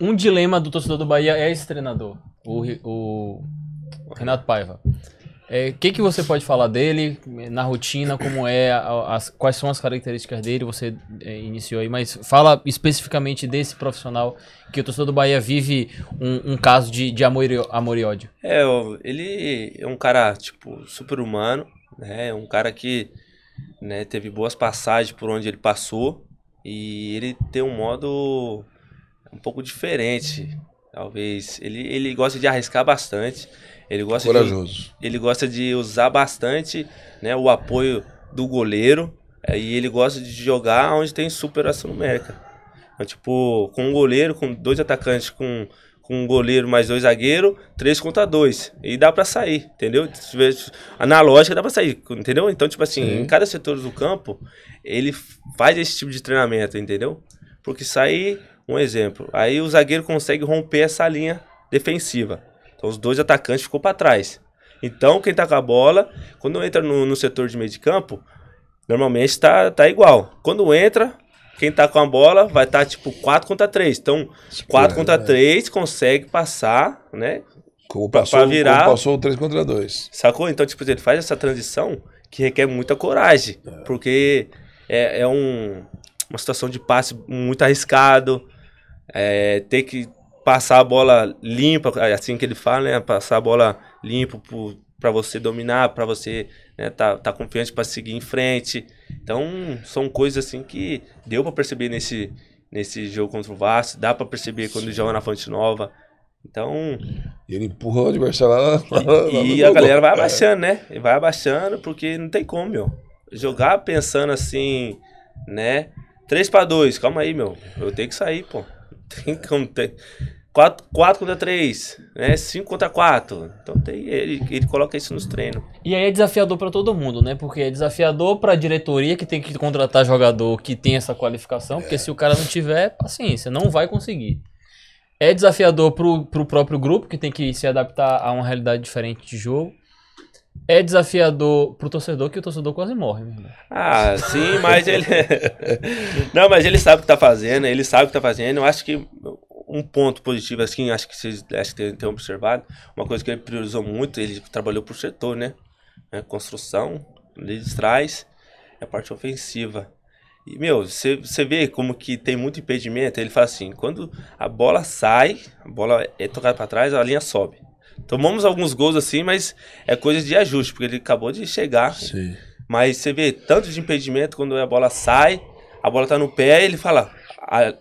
Speaker 1: Um dilema do torcedor do Bahia é esse treinador, o, o Renato Paiva. O é, que, que você pode falar dele na rotina, como é, as, quais são as características dele, você é, iniciou aí, mas fala especificamente desse profissional que o torcedor do Bahia vive um, um caso de, de amor, amor e ódio.
Speaker 3: É, ele é um cara, tipo, super humano, né, é um cara que né, teve boas passagens por onde ele passou e ele tem um modo um pouco diferente Talvez. Ele, ele gosta de arriscar bastante. Ele gosta Corajoso. De, ele gosta de usar bastante né, o apoio do goleiro. É, e ele gosta de jogar onde tem superação numérica. Então, tipo, com um goleiro, com dois atacantes, com, com um goleiro mais dois zagueiro, três contra dois. E dá para sair, entendeu? Na dá pra sair, entendeu? Então, tipo assim, Sim. em cada setor do campo, ele faz esse tipo de treinamento, entendeu? Porque sair um exemplo. Aí o zagueiro consegue romper essa linha defensiva. Então os dois atacantes ficou para trás. Então quem tá com a bola, quando entra no, no setor de meio de campo, normalmente está tá igual. Quando entra, quem tá com a bola vai estar tá, tipo 4 contra 3. Então, 4 tipo, é, contra 3 é. consegue passar, né? Como passou, pra virar, como passou
Speaker 2: 3 contra 2.
Speaker 3: Sacou? Então, tipo, ele faz essa transição que requer muita coragem. É. Porque é, é um, uma situação de passe muito arriscado é, ter que passar a bola limpa, assim que ele fala, né? Passar a bola limpa para você dominar, para você né, tá, tá confiante para seguir em frente. Então, são coisas assim que deu para perceber nesse, nesse jogo contra o Vasco, dá para perceber quando ele joga na Fonte Nova. Então. Ele empurra o adversário lá, lá, lá E a galera vai abaixando, né? Vai abaixando, porque não tem como, meu. Jogar pensando assim, né? 3 para 2, calma aí, meu. Eu tenho que sair, pô. Tem como tem. 4, contra 3, né? 5 contra 4. Então tem, ele, ele coloca isso nos
Speaker 1: treinos. E aí é desafiador para todo mundo, né? Porque é desafiador para a diretoria que tem que contratar jogador que tem essa qualificação, porque se o cara não tiver, paciência, não vai conseguir. É desafiador para o próprio grupo que tem que se adaptar a uma realidade diferente de jogo é desafiador pro torcedor que o torcedor quase morre. Mesmo. Ah, sim, mas ele.
Speaker 3: [LAUGHS] Não, mas ele sabe o que tá fazendo, ele sabe o que tá fazendo. Eu acho que um ponto positivo, assim, acho que vocês acho que têm, observado, uma coisa que ele priorizou muito, ele trabalhou pro setor, né? É, construção, desde trás, a parte ofensiva. E, meu, você vê como que tem muito impedimento. Ele fala assim: quando a bola sai, a bola é tocada para trás, a linha sobe. Tomamos alguns gols assim, mas é coisa de ajuste, porque ele acabou de chegar. Sim. Mas você vê tanto de impedimento quando a bola sai, a bola tá no pé, ele fala. A... Ah,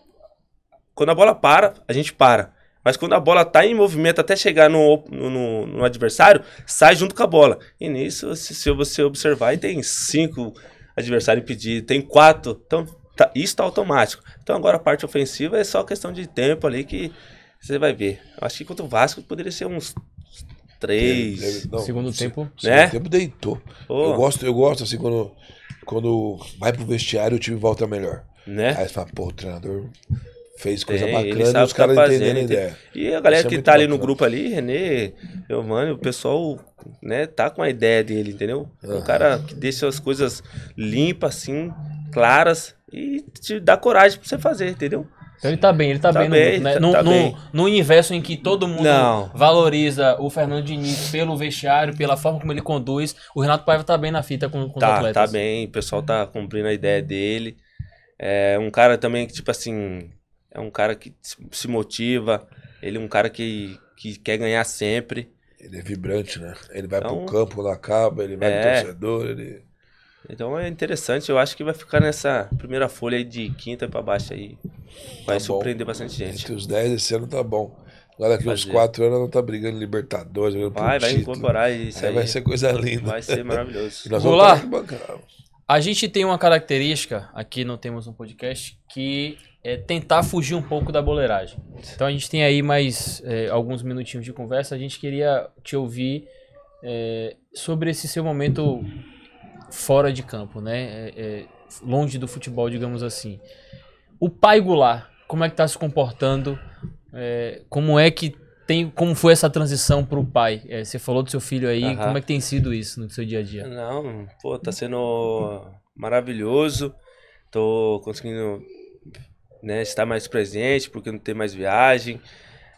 Speaker 3: quando a bola para, a gente para. Mas quando a bola tá em movimento até chegar no, no, no adversário, sai junto com a bola. E nisso, se, se você observar, tem cinco adversários impedidos, tem quatro. Então, tá, isso tá automático. Então agora a parte ofensiva é só questão de tempo ali que você vai ver. Eu acho que contra o Vasco poderia ser uns três. Não, segundo se, tempo. Segundo né? tempo deitou. Oh. Eu, gosto,
Speaker 2: eu gosto assim quando, quando vai pro vestiário o time volta melhor. Né? Aí você fala, pô, o treinador fez coisa Tem, bacana e os tá caras tá entendendo ideia.
Speaker 3: E a galera Isso é que é tá bacana. ali no grupo ali, Renê, eu, mano, o pessoal né, tá com a ideia dele, entendeu? Uhum. Um cara que deixa as coisas limpas, assim, claras e te dá coragem pra você fazer, entendeu? Então ele tá bem, ele tá, tá bem, bem, no, né? tá, no, tá no, bem.
Speaker 1: no, universo em que todo mundo não. valoriza o Fernando Diniz pelo vestiário, pela forma como ele conduz, o Renato Paiva tá bem na fita com, com tá, os tá atletas. Tá
Speaker 3: bem, o pessoal tá cumprindo a ideia dele. É um cara também que, tipo assim, é um cara que se motiva, ele é um cara que, que quer ganhar sempre. Ele é vibrante, né? Ele vai então, pro campo, lá
Speaker 2: acaba, ele vai é, no
Speaker 3: torcedor, ele... Então é interessante, eu acho que vai ficar nessa primeira folha aí de quinta para baixo aí. Tá vai tá surpreender bastante gente. Entre os 10 esse ano tá
Speaker 2: bom. Agora daqui uns 4 anos não tá brigando Libertadores, Vai, vai título. incorporar isso aí, aí. Vai ser
Speaker 1: coisa linda. Vai ser maravilhoso. [LAUGHS] Nós Vamos lá. A gente tem uma característica, aqui não temos um podcast, que é tentar fugir um pouco da boleiragem. Então a gente tem aí mais é, alguns minutinhos de conversa. A gente queria te ouvir é, sobre esse seu momento fora de campo, né? É, é, longe do futebol, digamos assim. O pai Goulart, como é que está se comportando? É, como é que tem, como foi essa transição para o pai? É, você falou do seu filho aí, uhum. como é que tem sido isso no seu dia a dia?
Speaker 3: Não, pô, tá sendo maravilhoso. Tô conseguindo né, estar mais presente porque não tem mais viagem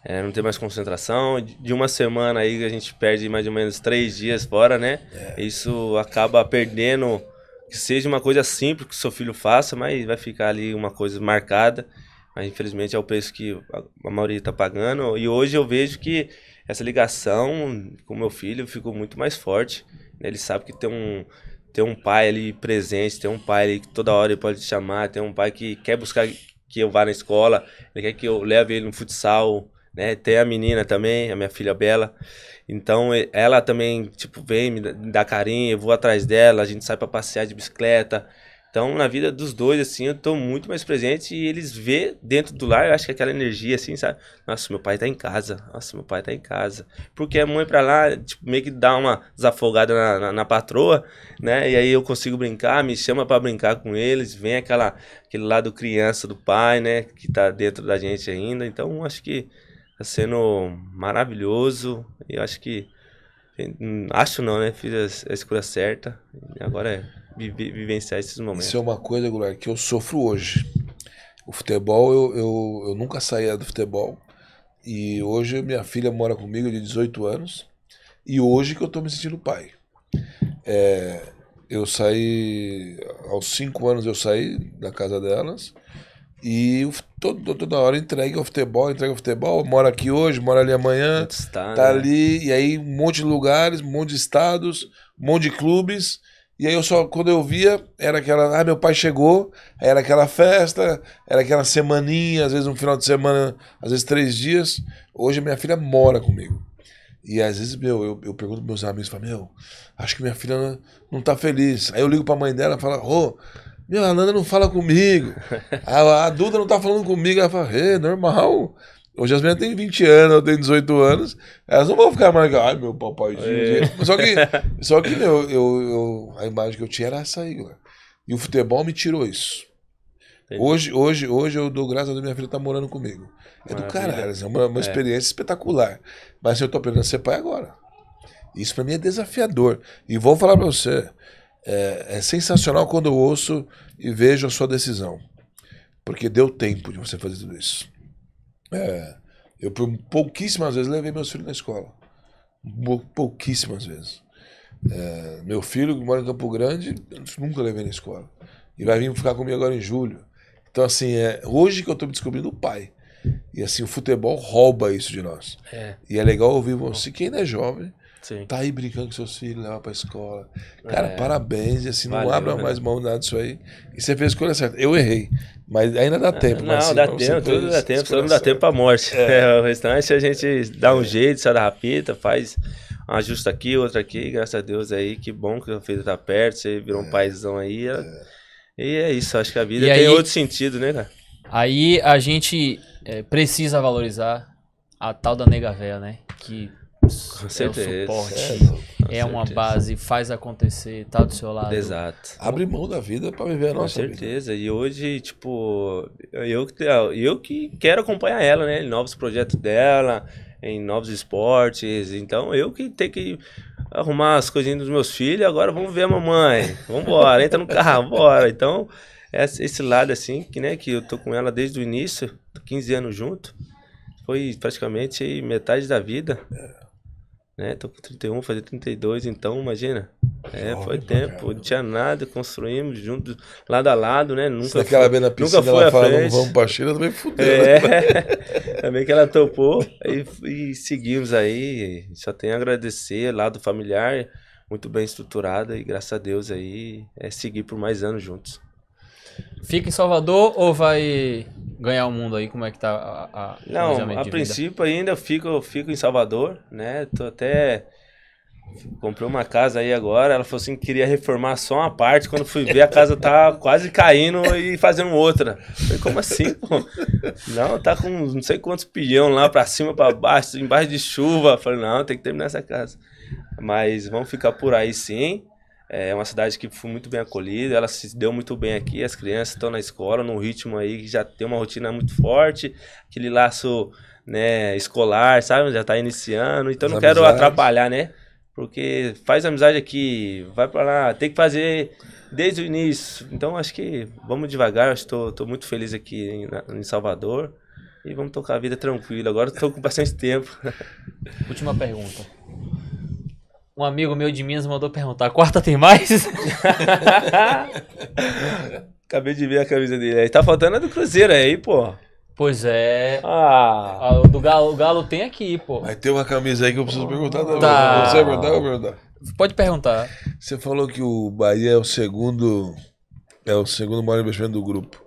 Speaker 3: é, não tem mais concentração. De uma semana aí a gente perde mais ou menos três dias fora, né? É. Isso acaba perdendo, que seja uma coisa simples que seu filho faça, mas vai ficar ali uma coisa marcada. Mas infelizmente é o preço que a maioria está pagando. E hoje eu vejo que essa ligação com meu filho ficou muito mais forte. Né? Ele sabe que tem um, tem um pai ali presente, tem um pai ali que toda hora ele pode te chamar, tem um pai que quer buscar que eu vá na escola, ele quer que eu leve ele no futsal, né? Tem a menina também, a minha filha Bela. Então ela também, tipo, vem, me dá carinho, eu vou atrás dela, a gente sai para passear de bicicleta. Então, na vida dos dois, assim, eu tô muito mais presente e eles vê dentro do lar, eu acho que é aquela energia, assim, sabe? Nossa, meu pai tá em casa. Nossa, meu pai tá em casa. Porque a mãe pra lá, tipo, meio que dá uma desafogada na, na, na patroa, né? E aí eu consigo brincar, me chama para brincar com eles, vem aquela, aquele lado criança do pai, né? Que tá dentro da gente ainda. Então, acho que Tá sendo maravilhoso. E eu acho que. Hum, acho não, né? Fiz a, a escolha certa. Agora é vi, vi, vivenciar esses momentos. Isso é uma coisa, Gular, que
Speaker 2: eu sofro hoje. O futebol, eu, eu, eu nunca saía do futebol. E hoje minha filha mora comigo de 18 anos. E hoje que eu tô me sentindo pai. É, eu saí. Aos 5 anos eu saí da casa delas. E todo, toda hora entrega o futebol, entrega o futebol, mora aqui hoje, mora ali amanhã, está, tá né? ali, e aí um monte de lugares, um monte de estados, um monte de clubes. E aí eu só, quando eu via, era aquela, ah, meu pai chegou, era aquela festa, era aquela semaninha, às vezes um final de semana, às vezes três dias. Hoje minha filha mora comigo. E às vezes, meu, eu, eu pergunto pros meus amigos, falo, meu, acho que minha filha não, não tá feliz. Aí eu ligo pra mãe dela e falo, ô, oh, meu, a Nanda não fala comigo. [LAUGHS] A, a Duda não tá falando comigo. Ela fala, é normal. Hoje as meninas têm 20 anos, eu tenho 18 anos, elas não vão ficar mais, ai meu papai. É. Só que, [LAUGHS] só que meu, eu, eu, a imagem que eu tinha era essa aí, cara. E o futebol me tirou isso. Entendi. Hoje, hoje, hoje eu dou graças a Deus, minha filha tá morando comigo. É do caralho, assim, é uma, uma é. experiência espetacular. Mas eu tô aprendendo a ser pai agora. Isso para mim é desafiador. E vou falar para você, é, é sensacional quando eu ouço e vejo a sua decisão. Porque deu tempo de você fazer tudo isso. É, eu, por pouquíssimas vezes, levei meus filhos na escola. Pouquíssimas vezes. É, meu filho, que mora em Campo Grande, nunca levei na escola. E vai vir ficar comigo agora em julho. Então, assim, é hoje que eu estou me descobrindo o pai. E, assim, o futebol rouba isso de nós. É. E é legal ouvir você, que ainda é jovem, Sim. Tá aí brincando com seus filhos, levar pra escola. Cara, é. parabéns. E assim, Valeu, não abra mais mão nada disso aí. E você fez a escolha certa.
Speaker 3: Eu errei. Mas ainda dá é, tempo. Não, Marcinho, dá tempo, tudo dá tempo. Só não dá tempo pra morte. É. [LAUGHS] o restante a gente dá um jeito, sai da rapita, faz um ajuste aqui, outro aqui. Graças a Deus aí, que bom que o filho tá perto. Você virou um é. paizão aí. É. E é isso. Acho que a vida e tem aí... outro
Speaker 1: sentido, né, cara? Aí a gente é, precisa valorizar a tal da nega véia, né? Que com é certeza, é o suporte, é, é uma base, faz acontecer, tá do seu lado. Exato. Abre mão da vida para viver a nossa Com certeza. Vida.
Speaker 3: E hoje, tipo, eu, eu que quero acompanhar ela, né? Novos projetos dela, em novos esportes. Então, eu que tenho que arrumar as coisinhas dos meus filhos. Agora vamos ver a mamãe. Vamos entra no carro, bora. Então, esse lado assim, que, né, que eu tô com ela desde o início, 15 anos junto foi praticamente metade da vida. É né? Tô com 31, fazer 32, então, imagina. É, Jovem, foi tempo, não tinha nada, construímos juntos, lado a lado, né? Nunca Se aquela na piscina nunca foi ela fala, não vamos pra China, também fudeu. Né? É, também [LAUGHS] que ela topou e, e, seguimos aí, só tenho a agradecer, lado familiar, muito bem estruturada e graças a Deus aí, é seguir por mais anos juntos.
Speaker 1: Fica em Salvador ou vai ganhar o mundo aí, como é que tá a, a Não, a princípio
Speaker 3: ainda eu fico, eu fico em Salvador, né? Tô até comprei uma casa aí agora, ela falou assim que queria reformar só uma parte, quando fui ver a casa tá [LAUGHS] quase caindo e fazendo outra. falei, como assim, pô? Não, tá com não sei quantos pilhão lá para cima, para baixo, embaixo de chuva. falei, não, tem que terminar essa casa. Mas vamos ficar por aí sim. É uma cidade que foi muito bem acolhida, ela se deu muito bem aqui, as crianças estão na escola num ritmo aí que já tem uma rotina muito forte, aquele laço né, escolar, sabe? Já está iniciando, então As não quero amizades. atrapalhar, né? Porque faz amizade aqui, vai para lá, tem que fazer desde o início. Então acho que vamos devagar, estou que estou muito feliz aqui em, em Salvador e vamos tocar a vida tranquila. Agora estou com bastante tempo.
Speaker 1: [LAUGHS] Última pergunta. Um amigo meu de Minas mandou perguntar: quarta tem mais? [LAUGHS]
Speaker 3: Acabei de ver a camisa dele aí. Tá faltando a do Cruzeiro aí, pô.
Speaker 1: Pois é. Ah. do Galo, o Galo tem aqui, pô. Mas tem
Speaker 3: uma camisa aí
Speaker 1: que eu preciso oh, perguntar também. Tá. Você perguntar ou perguntar? Pode perguntar.
Speaker 2: Você falou que o Bahia é o segundo. É o segundo maior investimento do grupo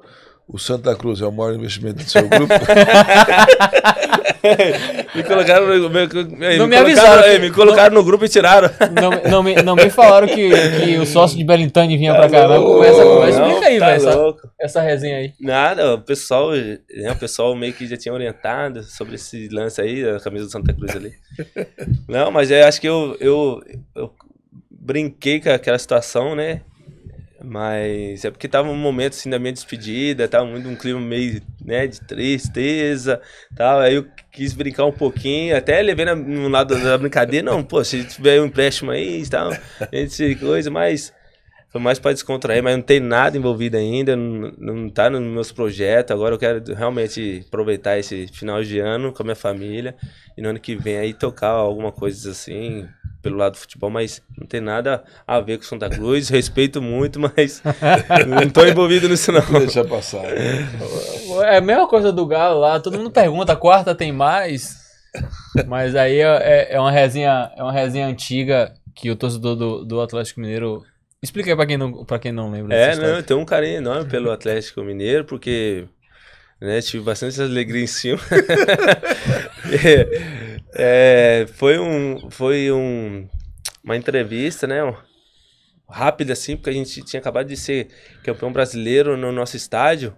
Speaker 2: o Santa Cruz é o maior investimento do seu grupo. [LAUGHS] me colocaram no, me, me,
Speaker 3: não me, avisaram. Que, me colocaram não, no grupo e tiraram.
Speaker 1: Não, não, me, não me falaram que, que o sócio de Belintani vinha tá pra cá. Não, Explica aí, tá velho, essa, essa, resenha aí.
Speaker 3: Nada, o pessoal, né, o pessoal meio que já tinha orientado sobre esse lance aí, a camisa do Santa Cruz ali. Não, mas eu acho que eu, eu, eu brinquei com aquela situação, né? Mas é porque tava um momento assim da minha despedida, tava muito um clima meio, né, de tristeza, tal. Aí eu quis brincar um pouquinho, até levei na, no lado da brincadeira, não, pô, se tiver um empréstimo aí, tal, esse coisa, mas foi mais para descontrair, mas não tem nada envolvido ainda, não, não tá nos meus projetos. Agora eu quero realmente aproveitar esse final de ano com a minha família e no ano que vem aí tocar alguma coisa assim, pelo lado do futebol, mas não tem nada a ver com Santa Cruz. [LAUGHS] Respeito muito, mas [LAUGHS] não estou envolvido nisso, não. Deixa passar. Né?
Speaker 1: É a mesma coisa do Galo lá. Todo mundo pergunta, quarta tem mais? Mas aí é, é, uma, resenha, é uma resenha é antiga que o torcedor do, do Atlético Mineiro... Explica aí quem não, quem não lembra. É, não, eu
Speaker 3: tenho um carinho enorme pelo Atlético Mineiro, porque... Né, tive bastante alegria em cima. [LAUGHS] É, foi um, foi um, uma entrevista, né? rápida assim, porque a gente tinha acabado de ser campeão brasileiro no nosso estádio,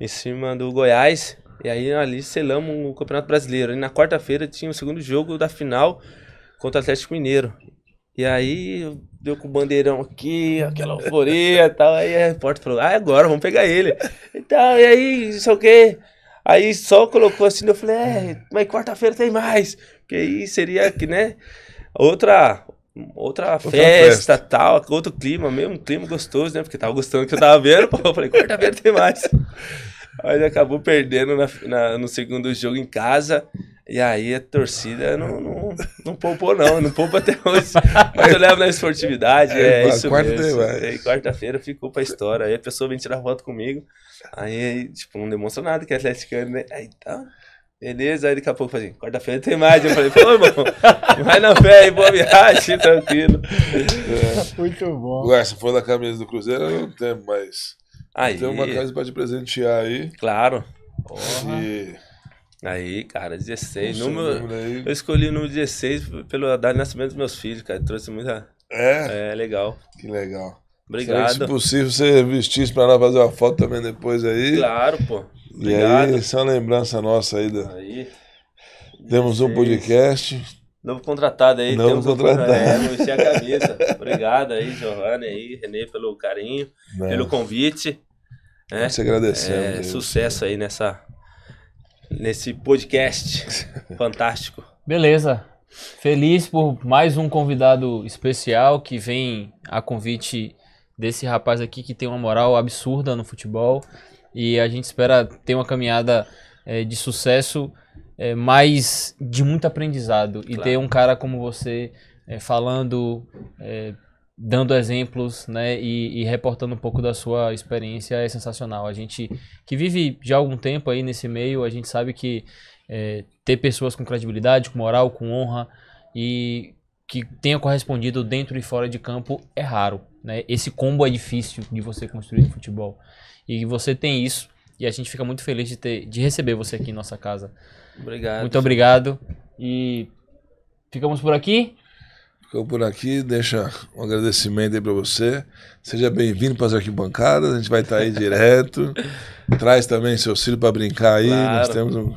Speaker 3: em cima do Goiás. E aí ali selamos o Campeonato Brasileiro. E na quarta-feira tinha o segundo jogo da final contra o Atlético Mineiro. E aí deu com o bandeirão aqui, aquela euforia e tal. Aí a repórter falou, ah, é agora vamos pegar ele. E então, tal, e aí, isso é o quê. Aí só colocou assim, eu falei, é, mas quarta-feira tem mais. Porque aí seria que, né? Outra, outra, outra festa, festa, tal, outro clima, mesmo clima gostoso, né? Porque tava gostando do que eu tava vendo, pô, eu falei, quarta-feira tem mais. [LAUGHS] Aí acabou perdendo na, na, no segundo jogo em casa. E aí a torcida não, não, não poupou, não. Não poupa até hoje. Mas eu levo na esportividade. É, é isso quarta mesmo. E é, quarta-feira ficou pra história. Aí a pessoa vem tirar foto comigo. Aí, tipo, não demonstra nada que é atleticano, né? Aí tá. Beleza, aí daqui a pouco falei, quarta-feira tem mais. Eu falei, pô, irmão, vai na fé aí, boa viagem, [LAUGHS] tranquilo. É. Muito bom. Ué, se
Speaker 2: for na camisa do Cruzeiro, eu não tenho mais. Aí. Tem uma
Speaker 3: casa pra te presentear aí. Claro. Porra. E... Aí, cara, 16. Puxa, número, Eu escolhi o número 16 pelo dar nascimento dos meus filhos, cara. Trouxe muita. É? É, legal. Que legal. Obrigado. Será que, se
Speaker 2: possível, você vestisse pra nós fazer uma foto também depois aí. Claro, pô. Obrigado. E aí, só é lembrança nossa aí. Da... Aí. Temos um podcast. Novo contratado aí. Novo temos contratado. Um... É, não enchi a cabeça.
Speaker 3: Obrigado aí, Giovanni aí, Renê, pelo carinho, não. Né? pelo convite. Né? Nós agradecemos. É, sucesso aí nessa nesse podcast [LAUGHS] fantástico.
Speaker 1: Beleza. Feliz por mais um convidado especial que vem a convite desse rapaz aqui que tem uma moral absurda no futebol e a gente espera ter uma caminhada é, de sucesso, é, mas de muito aprendizado. E ter um cara como você é, falando é, dando exemplos né, e, e, reportando um pouco da sua experiência é sensacional. A gente que vive já algum tempo aí nesse meio, a gente sabe que é, ter pessoas com credibilidade, com moral, com honra e que tenha correspondido dentro e fora de campo é raro. Né? Esse combo é difícil de você construir no futebol. E você tem isso. E a gente fica muito feliz de, ter, de receber você aqui em nossa casa. Obrigado. Muito obrigado. E ficamos por aqui
Speaker 2: ficou por aqui. Deixa um agradecimento aí para você. Seja bem-vindo para as arquibancadas. A gente vai estar tá aí direto. [LAUGHS] Traz também seus filhos para brincar aí. Claro. Nós temos um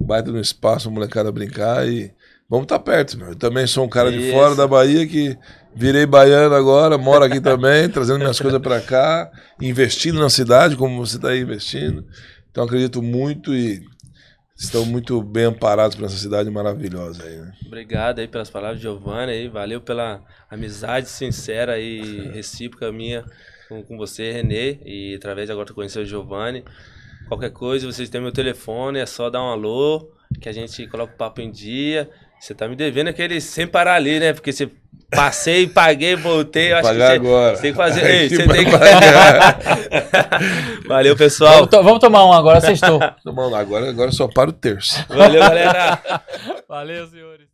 Speaker 2: baita no espaço, um molecada brincar e vamos estar tá perto. Meu. Eu também sou um cara Isso. de fora da Bahia que virei baiano agora, moro aqui também, [LAUGHS] trazendo minhas coisas para cá, investindo na cidade como você está aí investindo. Então acredito muito e estão muito bem amparados por essa cidade maravilhosa aí, né?
Speaker 3: Obrigado aí pelas palavras, Giovana, aí, valeu pela amizade sincera e [LAUGHS] recíproca minha com, com você, Renê, e através de agora tu conheceu o Giovanni. Qualquer coisa, vocês têm meu telefone, é só dar um alô, que a gente coloca o papo em dia. Você tá me devendo aquele sem parar ali, né? Porque você Passei, paguei, voltei. Vou acho pagar que você, agora. [LAUGHS] É você tem que fazer. Ei, você tem que. Valeu, pessoal. Vamos, to vamos, tomar um agora,
Speaker 2: sextou. Tomando agora, agora só para o terço. Valeu, galera.
Speaker 1: Valeu, senhores.